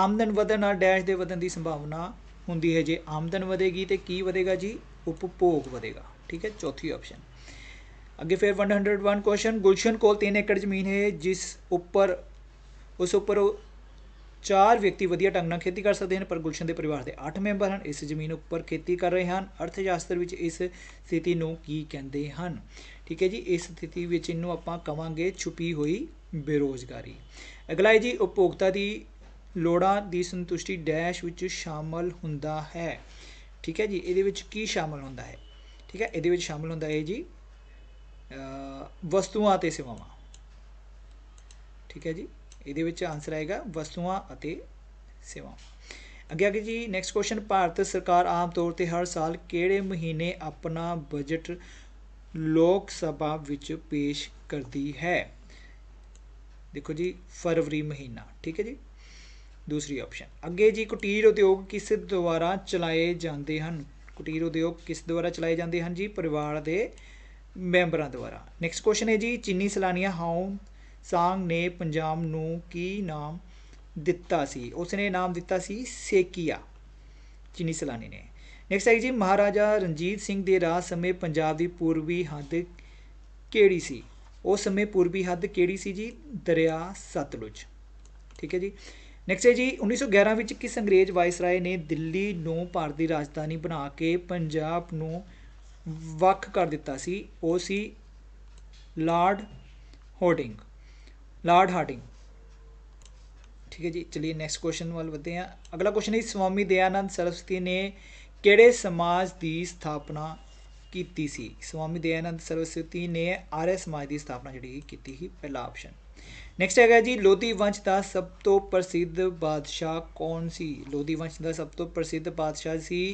ਆਮਦਨ ਵਧਣ ਨਾਲ ਡੈਸ਼ ਦੇ ਵਧਣ ਦੀ ਸੰਭਾਵਨਾ ਹੁੰਦੀ ਹੈ ਜੇ ਆਮਦਨ ਵਧੇਗੀ ਤੇ ਕੀ ਵਧੇਗਾ ਜੀ ਉਪਭੋਗ ਵਧੇਗਾ ਠੀਕ ਹੈ ਚੌਥੀ ਆਪਸ਼ਨ ਅੱਗੇ ਫਿਰ 101 ਕੁਐਸਚਨ ਗੁਲਸ਼ਨ ਕੋਲ 3 ਏਕੜ ਜ਼ਮੀਨ ਹੈ ਜਿਸ ਉੱਪਰ ਉਸ ਉੱਪਰ ਚਾਰ ਵਿਅਕਤੀ ਵਧੀਆ ਢੰਗ ਨਾਲ ਖੇਤੀ ਕਰ ਸਕਦੇ ਹਨ ਪਰ ਗੁਲਸ਼ਨ ਦੇ ਪਰਿਵਾਰ ਦੇ 8 ਮੈਂਬਰ ਹਨ ਇਸ ਜ਼ਮੀਨ ਉੱਪਰ ਖੇਤੀ ਕਰ ਰਹੇ ਹਨ ਅਰਥਸ਼ਾਸਤਰ ਵਿੱਚ ਇਸ ਸਥਿਤੀ ਨੂੰ ਕੀ ਕਹਿੰਦੇ ਹਨ ਠੀਕ ਹੈ ਜੀ ਇਸ ਸਥਿਤੀ ਵਿੱਚ ਇਹਨੂੰ ਆਪਾਂ ਕਵਾਂਗੇ ਛੁਪੀ ਹੋਈ ਬੇਰੋਜ਼ਗਾਰੀ ਅਗਲਾ ਹੈ ਜੀ ਉਪਭੋਗਤਾ ਦੀ ਲੋੜਾਂ ਦੀ ਸੰਤੁਸ਼ਟੀ ਡੈਸ਼ ਵਿੱਚ ਸ਼ਾਮਲ ਹੁੰਦਾ ਹੈ ਠੀਕ ਹੈ ਜੀ ਇਹਦੇ ਵਿੱਚ ਕੀ ਸ਼ਾਮਲ ਹੁੰਦਾ ਹੈ ਠੀਕ ਹੈ ਇਹਦੇ ਵਿੱਚ ਸ਼ਾਮਲ ਹੁੰਦਾ ਹੈ ਜੀ ਵਸਤੂਆਂ ਅਤੇ ਸੇਵਾਵਾਂ ਠੀਕ ਹੈ ਜੀ ਇਹਦੇ ਵਿੱਚ ਆਨਸਰ ਆਏਗਾ ਵਸਤੂਆਂ ਅਤੇ ਸੇਵਾਵਾਂ ਅੱਗੇ ਅੱਗੇ ਜੀ ਨੈਕਸਟ ਕੁਐਸਚਨ ਭਾਰਤ ਸਰਕਾਰ ਆਮ ਤੌਰ ਤੇ ਹਰ ਸਾਲ ਕਿਹੜੇ ਮਹੀਨੇ ਆਪਣਾ ਬਜਟ ਲੋਕ ਸਭਾ ਵਿੱਚ ਪੇਸ਼ ਕਰਦੀ ਹੈ ਦੇਖੋ ਜੀ ਫਰਵਰੀ ਮਹੀਨਾ ਠੀਕ ਹੈ ਜੀ ਦੂਸਰੀ ਆਪਸ਼ਨ ਅੱਗੇ ਜੀ ਕੁਟੀਰ ਉਦਯੋਗ ਕਿਸ ਦੁਆਰਾ ਚਲਾਏ ਜਾਂਦੇ ਹਨ ਕੁਟੀਰ ਉਦਯੋਗ ਕਿਸ ਦੁਆਰਾ ਚਲਾਏ ਜਾਂਦੇ ਹਨ ਜੀ ਪਰਿਵਾਰ ਦੇ ਮੈਂਬਰਾਂ ਦੁਆਰਾ ਨੈਕਸਟ ਕੁਐਸਚਨ ਹੈ ਜੀ ਚੀਨੀ ਸਲਾਨੀਆ ਹਾਉ ਸਾਂਗ ਨੇ ਪੰਜਾਬ ਨੂੰ ਕੀ ਨਾਮ ਦਿੱਤਾ ਸੀ ਉਸਨੇ ਨਾਮ ਦਿੱਤਾ ਸੀ ਸੇਕੀਆ ਚੀਨੀ ਸਲਾਨੀ ਨੇ ਨੈਕਸਟ ਹੈ ਜੀ ਮਹਾਰਾਜਾ ਰਣਜੀਤ ਸਿੰਘ ਦੇ ਰਾਜ ਸਮੇਂ ਪੰਜਾਬ ਦੀ ਪੂਰਬੀ ਹੱਦ ਕਿਹੜੀ ਸੀ ਉਸ ਸਮੇਂ ਪੂਰਬੀ ਹੱਦ ਕਿਹੜੀ ਸੀ ਜੀ ਦਰਿਆ ਸਤਲੁਜ ਠੀਕ ਹੈ ਜੀ ਨੈਕਸਟ ਹੈ ਜੀ 1911 ਵਿੱਚ ਕਿਸ ਅੰਗਰੇਜ਼ ਵਾਇਸਰਾਏ ਨੇ ਦਿੱਲੀ ਨੂੰ ਭਾਰਤ ਦੀ ਰਾਜਧਾਨੀ ਬਣਾ ਕੇ ਪੰਜਾਬ ਨੂੰ ਵੱਖ ਕਰ ਦਿੱਤਾ ਸੀ ਉਹ ਸੀ ਲਾਰਡ ਹੋਡਿੰਗ ਲਾਰਡ ਹਾਰਡਿੰਗ ਠੀਕ ਹੈ ਜੀ ਚਲਿਏ ਨੈਕਸਟ ਕੁਐਸਚਨ ਵੱਲ ਵਧਦੇ ਹਾਂ ਅਗਲਾ ਕੁਐਸਚਨ ਹੈ ਸਵਾਮੀ ਦਿਆਨੰਦ ਸਰਸਵਤੀ ਨੇ ਕਿਹੜੇ ਸਮਾਜ ਦੀ ਸਥਾਪਨਾ ਕੀਤੀ ਸੀ ਸਵਾਮੀ ਦਿਆਨੰਦ ਸਰਸਵਤੀ ਨੇ ਆਰਿਆ ਸਮਾਜ ਦੀ ਸਥਾਪਨਾ ਜਿਹੜੀ ਕੀਤੀ ਸੀ ਪਹਿਲਾ ਆਪਸ਼ਨ ਨੈਕਸਟ ਹੈਗਾ ਜੀ ਲੋਧੀ ਵੰਸ਼ ਦਾ ਸਭ ਤੋਂ ਪ੍ਰਸਿੱਧ ਬਾਦਸ਼ਾਹ ਕੌਣ ਸੀ ਲੋਧੀ ਵੰਸ਼ ਦਾ ਸਭ ਤੋਂ ਪ੍ਰਸਿੱਧ ਬਾਦਸ਼ਾਹ ਸੀ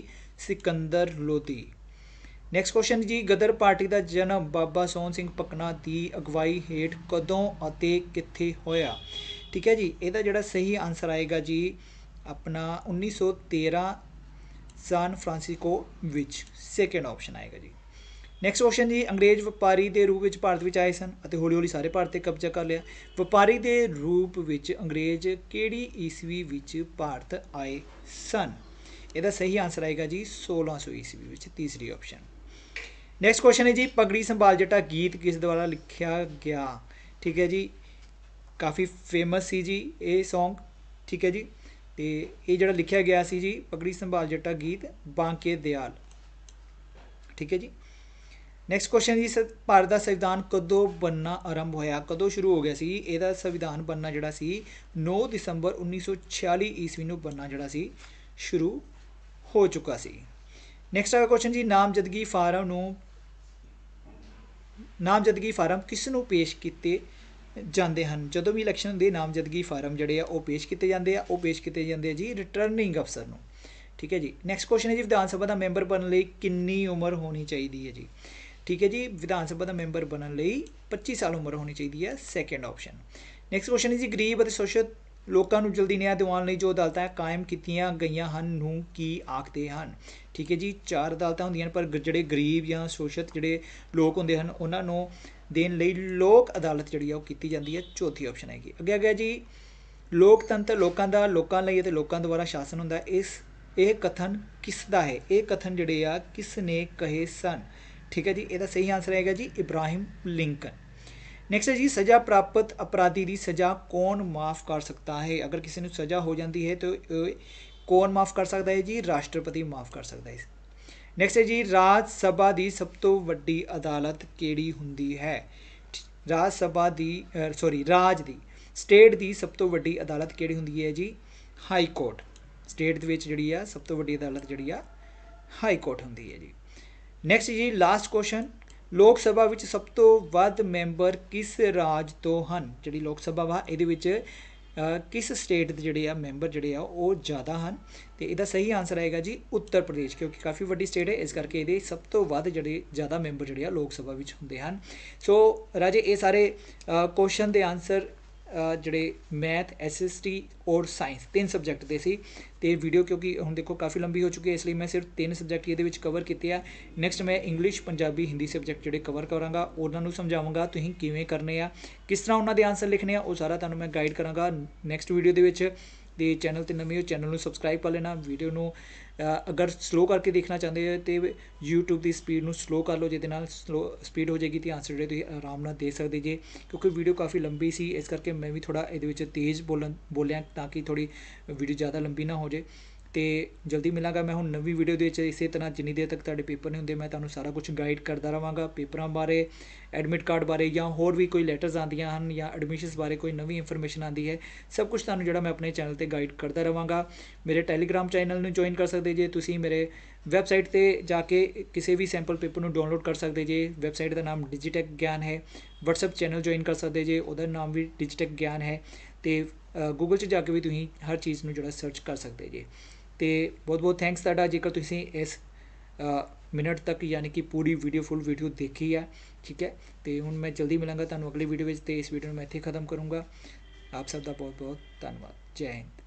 ਸਿਕੰਦਰ ਲੋਧੀ ਨੈਕਸਟ ਕੁਐਸਚਨ ਜੀ ਗਦਰ ਪਾਰਟੀ ਦਾ ਜਨਮ ਬਾਬਾ ਸੋਹਣ ਸਿੰਘ ਪਕਣਾ ਦੀ ਅਗਵਾਈ ਹੇਠ ਕਦੋਂ ਅਤੇ ਕਿੱਥੇ ਹੋਇਆ ਠੀਕ ਹੈ ਜੀ ਇਹਦਾ ਜਿਹੜਾ ਸਹੀ ਆਨਸਰ ਆਏਗਾ ਜੀ ਆਪਣਾ 1913 ਸਾਨ ਫਰਾਂਸਿਸਕੋ ਵਿੱਚ ਸੈਕੰਡ ਆਪਸ਼ਨ ਆਏਗਾ ਜੀ ਨੈਕਸਟ ਕੁਐਸਚਨ ਜੀ ਅੰਗਰੇਜ਼ ਵਪਾਰੀ ਦੇ ਰੂਪ ਵਿੱਚ ਭਾਰਤ ਵਿੱਚ ਆਏ ਸਨ ਅਤੇ ਹੌਲੀ-ਹੌਲੀ ਸਾਰੇ ਭਾਰਤ ਤੇ ਕਬਜ਼ਾ ਕਰ ਲਿਆ ਵਪਾਰੀ ਦੇ ਰੂਪ ਵਿੱਚ ਅੰਗਰੇਜ਼ ਕਿਹੜੀ ਈਸਵੀ ਵਿੱਚ ਭਾਰਤ ਆਏ ਸਨ ਇਹਦਾ ਸਹੀ ਆਨਸਰ ਆਏਗਾ ਜੀ 1600 ਈਸਵੀ ਵਿੱਚ ਤੀਸਰੀ ਆਪਸ਼ਨ ਨੈਕਸਟ ਕੁਐਸਚਨ ਹੈ ਜੀ ਪਗੜੀ ਸੰਭਾਲ ਜਟਾ ਗੀਤ ਕਿਸ ਦੁਆਰਾ ਲਿਖਿਆ ਗਿਆ ਠੀਕ ਹੈ ਜੀ ਕਾਫੀ ਫੇਮਸ ਸੀ ਜੀ ਇਹ Song ਠੀਕ ਹੈ ਜੀ ਤੇ ਇਹ ਜਿਹੜਾ ਲਿਖਿਆ ਗਿਆ ਸੀ ਜੀ ਪਗੜੀ ਸੰਭਾਲ ਜਟਾ ਗੀਤ ਬਾਂਕੇ ਦਿਆਲ ਠੀਕ ਹੈ ਜੀ ਨੈਕਸਟ ਕੁਐਸਚਨ ਜੀ ਭਾਰਤ ਦਾ ਸੰਵਿਧਾਨ ਕਦੋਂ ਬੰਨਾ ਆਰੰਭ ਹੋਇਆ ਕਦੋਂ ਸ਼ੁਰੂ ਹੋ ਗਿਆ ਸੀ ਇਹਦਾ ਸੰਵਿਧਾਨ ਬੰਨਣਾ ਜਿਹੜਾ ਸੀ 9 ਦਸੰਬਰ 1946 ਈਸਵੀ ਨੂੰ ਬੰਨਣਾ ਜਿਹੜਾ ਸੀ ਸ਼ੁਰੂ ਹੋ ਚੁੱਕਾ ਸੀ ਨੈਕਸਟ ਹੈਗਾ ਕੁਐਸਚਨ ਜੀ ਨਾਮਜ਼ਦਗੀ ਫਾਰਮ ਨੂੰ ਨਾਮਜ਼ਦਗੀ ਫਾਰਮ ਕਿਸ ਨੂੰ ਪੇਸ਼ ਕੀਤੇ ਜਾਂਦੇ ਹਨ ਜਦੋਂ ਵੀ ਇਲੈਕਸ਼ਨ ਦੇ ਨਾਮਜ਼ਦਗੀ ਫਾਰਮ ਜਿਹੜੇ ਆ ਉਹ ਪੇਸ਼ ਕੀਤੇ ਜਾਂਦੇ ਆ ਉਹ ਪੇਸ਼ ਕੀਤੇ ਜਾਂਦੇ ਆ ਜੀ ਰਿਟਰਨਿੰਗ ਅਫਸਰ ਨੂੰ ਠੀਕ ਹੈ ਜੀ ਨੈਕਸਟ ਕੁਐਸਚਨ ਹੈ ਜੀ ਵਿਧਾਨ ਸਭਾ ਦਾ ਮੈਂਬਰ ਬਣਨ ਲਈ ਕਿੰਨੀ ਉਮਰ ਹੋਣੀ ਚਾਹੀਦੀ ਹੈ ਜੀ ਠੀਕ ਹੈ ਜੀ ਵਿਧਾਨ ਸਭਾ ਦਾ ਮੈਂਬਰ ਬਣਨ ਲਈ 25 ਸਾਲ ਉਮਰ ਹੋਣੀ ਚਾਹੀਦੀ ਹੈ ਸੈਕੰਡ ਆਪਸ਼ਨ ਨੈਕਸਟ ਕੁਐਸਚਨ ਹੈ ਜੀ ਗਰੀਬ ਅਤੇ ਸੋਸ਼ਲ ਲੋਕਾਂ ਨੂੰ ਜਲਦੀ ਨਿਆਂ ਦਿਵਾਉਣ ਲਈ ਜੋ ਅਦਾਲਤਾਂ ਕਾਇਮ ਕੀਤੀਆਂ ਗਈਆਂ ਹਨ ਨੂੰ ਕੀ ਆਖਦੇ ਹਨ ਠੀਕ ਹੈ ਜੀ ਚਾਰ ਅਦਾਲਤਾਂ ਹੁੰਦੀਆਂ ਹਨ ਪਰ ਜਿਹੜੇ ਗਰੀਬ ਜਾਂ ਸੋਸ਼ਲ ਜਿਹੜੇ ਲੋਕ ਹੁੰਦੇ ਹਨ ਉਹਨਾਂ ਨੂੰ ਦੇਣ ਲਈ ਲੋਕ ਅਦਾਲਤ ਜਿਹੜੀ ਆ ਉਹ ਕੀਤੀ ਜਾਂਦੀ ਹੈ ਚੌਥੀ ਆਪਸ਼ਨ ਹੈਗੀ ਅੱਗੇ ਅੱਗੇ ਜੀ ਲੋਕਤੰਤਰ ਲੋਕਾਂ ਦਾ ਲੋਕਾਂ ਲਈ ਤੇ ਲੋਕਾਂ ਦੁਆਰਾ ਸ਼ਾਸਨ ਹੁੰਦਾ ਇਸ ਇਹ ਕਥਨ ਕਿਸ ਦਾ ਹੈ ਇਹ ਕਥਨ ਜਿਹੜੇ ਆ ਕਿਸ ਨੇ ਕਹੇ ਸਨ ਠੀਕ ਹੈ ਜੀ ਇਹਦਾ ਸਹੀ ਆਨਸਰ ਹੈਗਾ ਜੀ ਇਬਰਾਹਿਮ ਲਿੰਕਨ ਨੈਕਸਟ ਹੈ ਜੀ ਸਜ਼ਾ ਪ੍ਰਾਪਤ ਅਪਰਾਧੀ ਦੀ ਸਜ਼ਾ ਕੌਣ ਮਾਫ ਕਰ ਸਕਦਾ ਹੈ ਅਗਰ ਕਿਸੇ ਨੂੰ ਸਜ਼ਾ ਹੋ ਜਾਂਦੀ ਹੈ ਤਾਂ ਕੌਣ ਮਾਫ ਕਰ ਸਕਦਾ ਹੈ ਜੀ ਰਾਸ਼ਟਰਪਤੀ ਮਾਫ ਕਰ ਸਕਦਾ ਹੈ ਨੈਕਸਟ ਹੈ ਜੀ ਰਾਜ ਸਭਾ ਦੀ ਸਭ ਤੋਂ ਵੱਡੀ ਅਦਾਲਤ ਕਿਹੜੀ ਹੁੰਦੀ ਹੈ ਰਾਜ ਸਭਾ ਦੀ ਸੌਰੀ ਰਾਜ ਦੀ ਸਟੇਟ ਦੀ ਸਭ ਤੋਂ ਵੱਡੀ ਅਦਾਲਤ ਕਿਹੜੀ ਹੁੰਦੀ ਹੈ ਜੀ ਹਾਈ ਕੋਰਟ ਸਟੇਟ ਦੇ ਵਿੱਚ ਜਿਹੜੀ ਆ ਸਭ ਤੋਂ ਵੱਡੀ ਅਦਾਲਤ ਜਿਹੜੀ ਆ ਹਾਈ ਕੋਰਟ ਹੁੰਦੀ ਹੈ ਜੀ ਨੈਕਸਟ ਜੀ ਲਾਸਟ ਕੁਐਸਚਨ ਲੋਕ ਸਭਾ ਵਿੱਚ ਸਭ ਤੋਂ ਵੱਧ ਮੈਂਬਰ ਕਿਸ ਰਾਜ ਤੋਂ ਹਨ ਜਿਹੜੀ ਲੋਕ ਸਭਾ ਵਾ ਇਹਦੇ ਵਿੱਚ ਕਿਸ ਸਟੇਟ ਦੇ ਜਿਹੜੇ ਆ ਮੈਂਬਰ ਜਿਹੜੇ ਆ ਉਹ ਜ਼ਿਆਦਾ ਹਨ ਤੇ ਇਹਦਾ ਸਹੀ ਆਨਸਰ ਆਏਗਾ ਜੀ ਉੱਤਰ ਪ੍ਰਦੇਸ਼ ਕਿਉਂਕਿ ਕਾਫੀ ਵੱਡੀ ਸਟੇਟ ਹੈ ਇਸ ਕਰਕੇ ਇਹਦੇ ਸਭ ਤੋਂ ਵੱਧ ਜਿਹੜੇ ਜ਼ਿਆਦਾ ਮੈਂਬਰ ਜਿਹੜੇ ਆ ਲੋਕ ਸਭਾ ਵਿੱਚ ਹੁੰਦੇ ਹਨ ਸੋ ਰਾਜੇ ਇਹ ਸਾਰੇ ਕੁਐਸਚਨ ਦੇ ਆਨਸਰ ਜਿਹੜੇ ਮੈਥ ਐਸਐਸਟੀ ਔਰ ਸਾਇੰਸ ਤਿੰਨ ਸਬਜੈਕਟ ਦੇ ਸੀ ਤੇ ਵੀਡੀਓ ਕਿਉਂਕਿ ਹੁਣ ਦੇਖੋ ਕਾਫੀ ਲੰਬੀ ਹੋ ਚੁੱਕੀ ਹੈ ਇਸ ਲਈ ਮੈਂ ਸਿਰਫ ਤਿੰਨ ਸਬਜੈਕਟ ਇਹਦੇ ਵਿੱਚ ਕਵਰ ਕੀਤੇ ਆ ਨੈਕਸਟ ਮੈਂ ਇੰਗਲਿਸ਼ ਪੰਜਾਬੀ ਹਿੰਦੀ ਸਬਜੈਕਟ ਜਿਹੜੇ ਕਵਰ ਕਰਾਂਗਾ ਉਹਨਾਂ ਨੂੰ ਸਮਝਾਵਾਂਗਾ ਤੁਸੀਂ ਕਿਵੇਂ ਕਰਨੇ ਆ ਕਿਸ ਤਰ੍ਹਾਂ ਉਹਨਾਂ ਦੇ ਆਨਸਰ ਲਿਖਣੇ ਆ ਉਹ ਸਾਰਾ ਤੁਹਾਨੂੰ ਮੈਂ ਗਾਈਡ ਕਰਾਂਗਾ ਨੈਕਸਟ ਵੀਡੀਓ ਦੇ ਵਿੱਚ ਤੇ ਚੈਨਲ ਤੇ ਨਵੇਂ ਹੋ ਚੈਨਲ ਨੂੰ ਸਬਸਕ੍ਰਾਈਬ ਕਰ ਲੈਣਾ ਵੀਡੀਓ ਨੂੰ ਅਗਰ ਸਲੋ ਕਰਕੇ ਦੇਖਣਾ ਚਾਹੁੰਦੇ ਹੋ ਤੇ YouTube ਦੀ ਸਪੀਡ ਨੂੰ ਸਲੋ ਕਰ ਲਓ ਜਿਹਦੇ ਨਾਲ ਸਲੋ ਸਪੀਡ ਹੋ ਜਾਏਗੀ ਤੇ ਆਨਸਰ ਜਿਹੜੇ ਤੁਸੀਂ ਆਰਾਮ ਨਾਲ ਦੇ ਸਕਦੇ ਜੇ ਕਿਉਂਕਿ ਵੀਡੀਓ ਕਾਫੀ ਲੰਬੀ ਸੀ ਇਸ ਕਰਕੇ ਮੈਂ ਵੀ ਥੋੜਾ ਇਹਦੇ ਵਿੱਚ ਤੇਜ਼ ਬੋਲਣ ਬੋਲਿਆ ਤਾਂ ਕਿ ਥੋੜੀ ਵੀਡੀਓ ਜ਼ਿਆਦਾ ਲੰਬੀ ਨਾ ਹੋ ਜਾਏ ਅਤੇ ਜਲਦੀ ਮਿਲਾਂਗਾ ਮੈਂ ਹੁਣ ਨਵੀਂ ਵੀਡੀਓ ਦੇ ਵਿੱਚ ਇਸੇ ਤਰ੍ਹਾਂ ਜਿੰਨੀ ਦੇਰ ਤੱਕ ਤੁਹਾਡੇ ਪੇਪਰ ਨਹੀਂ ਹੁੰਦੇ ਮੈਂ ਤੁਹਾਨੂੰ ਸਾਰਾ ਕੁਝ ਗਾਈਡ ਕਰਦਾ ਰਹਾਂਗਾ ਪੇਪਰਾਂ ਬਾਰੇ ਐਡਮਿਟ ਕਾਰਡ ਬਾਰੇ ਜਾਂ ਹੋਰ ਵੀ ਕੋਈ ਲੈਟਰਸ ਆਉਂਦੀਆਂ ਹਨ ਜਾਂ ਐਡਮਿਸ਼ਨਸ ਬਾਰੇ ਕੋਈ ਨਵੀਂ ਇਨਫੋਰਮੇਸ਼ਨ ਆਉਂਦੀ ਹੈ ਸਭ ਕੁਝ ਤੁਹਾਨੂੰ ਜਿਹੜਾ ਮੈਂ ਆਪਣੇ ਚੈਨਲ ਤੇ ਗਾਈਡ ਕਰਦਾ ਰਹਾਂਗਾ ਮੇਰੇ ਟੈਲੀਗ੍ਰਾਮ ਚੈਨਲ ਨੂੰ ਜੁਆਇਨ ਕਰ ਸਕਦੇ ਜੇ ਤੁਸੀਂ ਮੇਰੇ ਵੈਬਸਾਈਟ ਤੇ ਜਾ ਕੇ ਕਿਸੇ ਵੀ ਸੈਂਪਲ ਪੇਪਰ ਨੂੰ ਡਾਊਨਲੋਡ ਕਰ ਸਕਦੇ ਜੇ ਵੈਬਸਾਈਟ ਦਾ ਨਾਮ ਡਿਜੀਟੈਕ ਗਿਆਨ ਹੈ WhatsApp ਚੈਨਲ ਜੁਆਇਨ ਕਰ ਸਕਦੇ ਜੇ ਉਹਦਾ ਨਾਮ ਵੀ ਡਿਜੀਟੈਕ ਗਿਆਨ ਹੈ ਤੇ ਗੂਗਲ 'ਚ ਜਾ ਕੇ ਵੀ ਤੁਸੀਂ ਹਰ ਚੀਜ਼ ਨੂੰ ਜਿਹੜਾ ਸਰਚ ਕਰ ਸਕਦੇ ਜੇ ਤੇ ਬਹੁਤ ਬਹੁਤ ਥੈਂਕਸ ਤੁਹਾਡਾ ਜੇਕਰ ਤੁਸੀਂ ਇਸ ਮਿੰਟ ਤੱਕ ਯਾਨੀ ਕਿ ਪੂਰੀ ਵੀਡੀਓ ਫੁੱਲ ਵੀਡੀਓ ਦੇਖੀ ਆ ਠੀਕ ਹੈ ਤੇ ਹੁਣ ਮੈਂ ਜਲਦੀ ਮਿਲਾਂਗਾ ਤੁਹਾਨੂੰ ਅਗਲੀ ਵੀਡੀਓ ਵਿੱਚ ਤੇ ਇਸ ਵੀਡੀਓ ਨੂੰ ਮੈਂ ਇੱਥੇ ਖਤਮ ਕਰੂੰਗਾ ਆਪ ਸਭ ਦਾ ਬਹੁਤ ਬਹੁਤ ਧੰਨਵਾਦ ਜੈ ਹਿੰਦ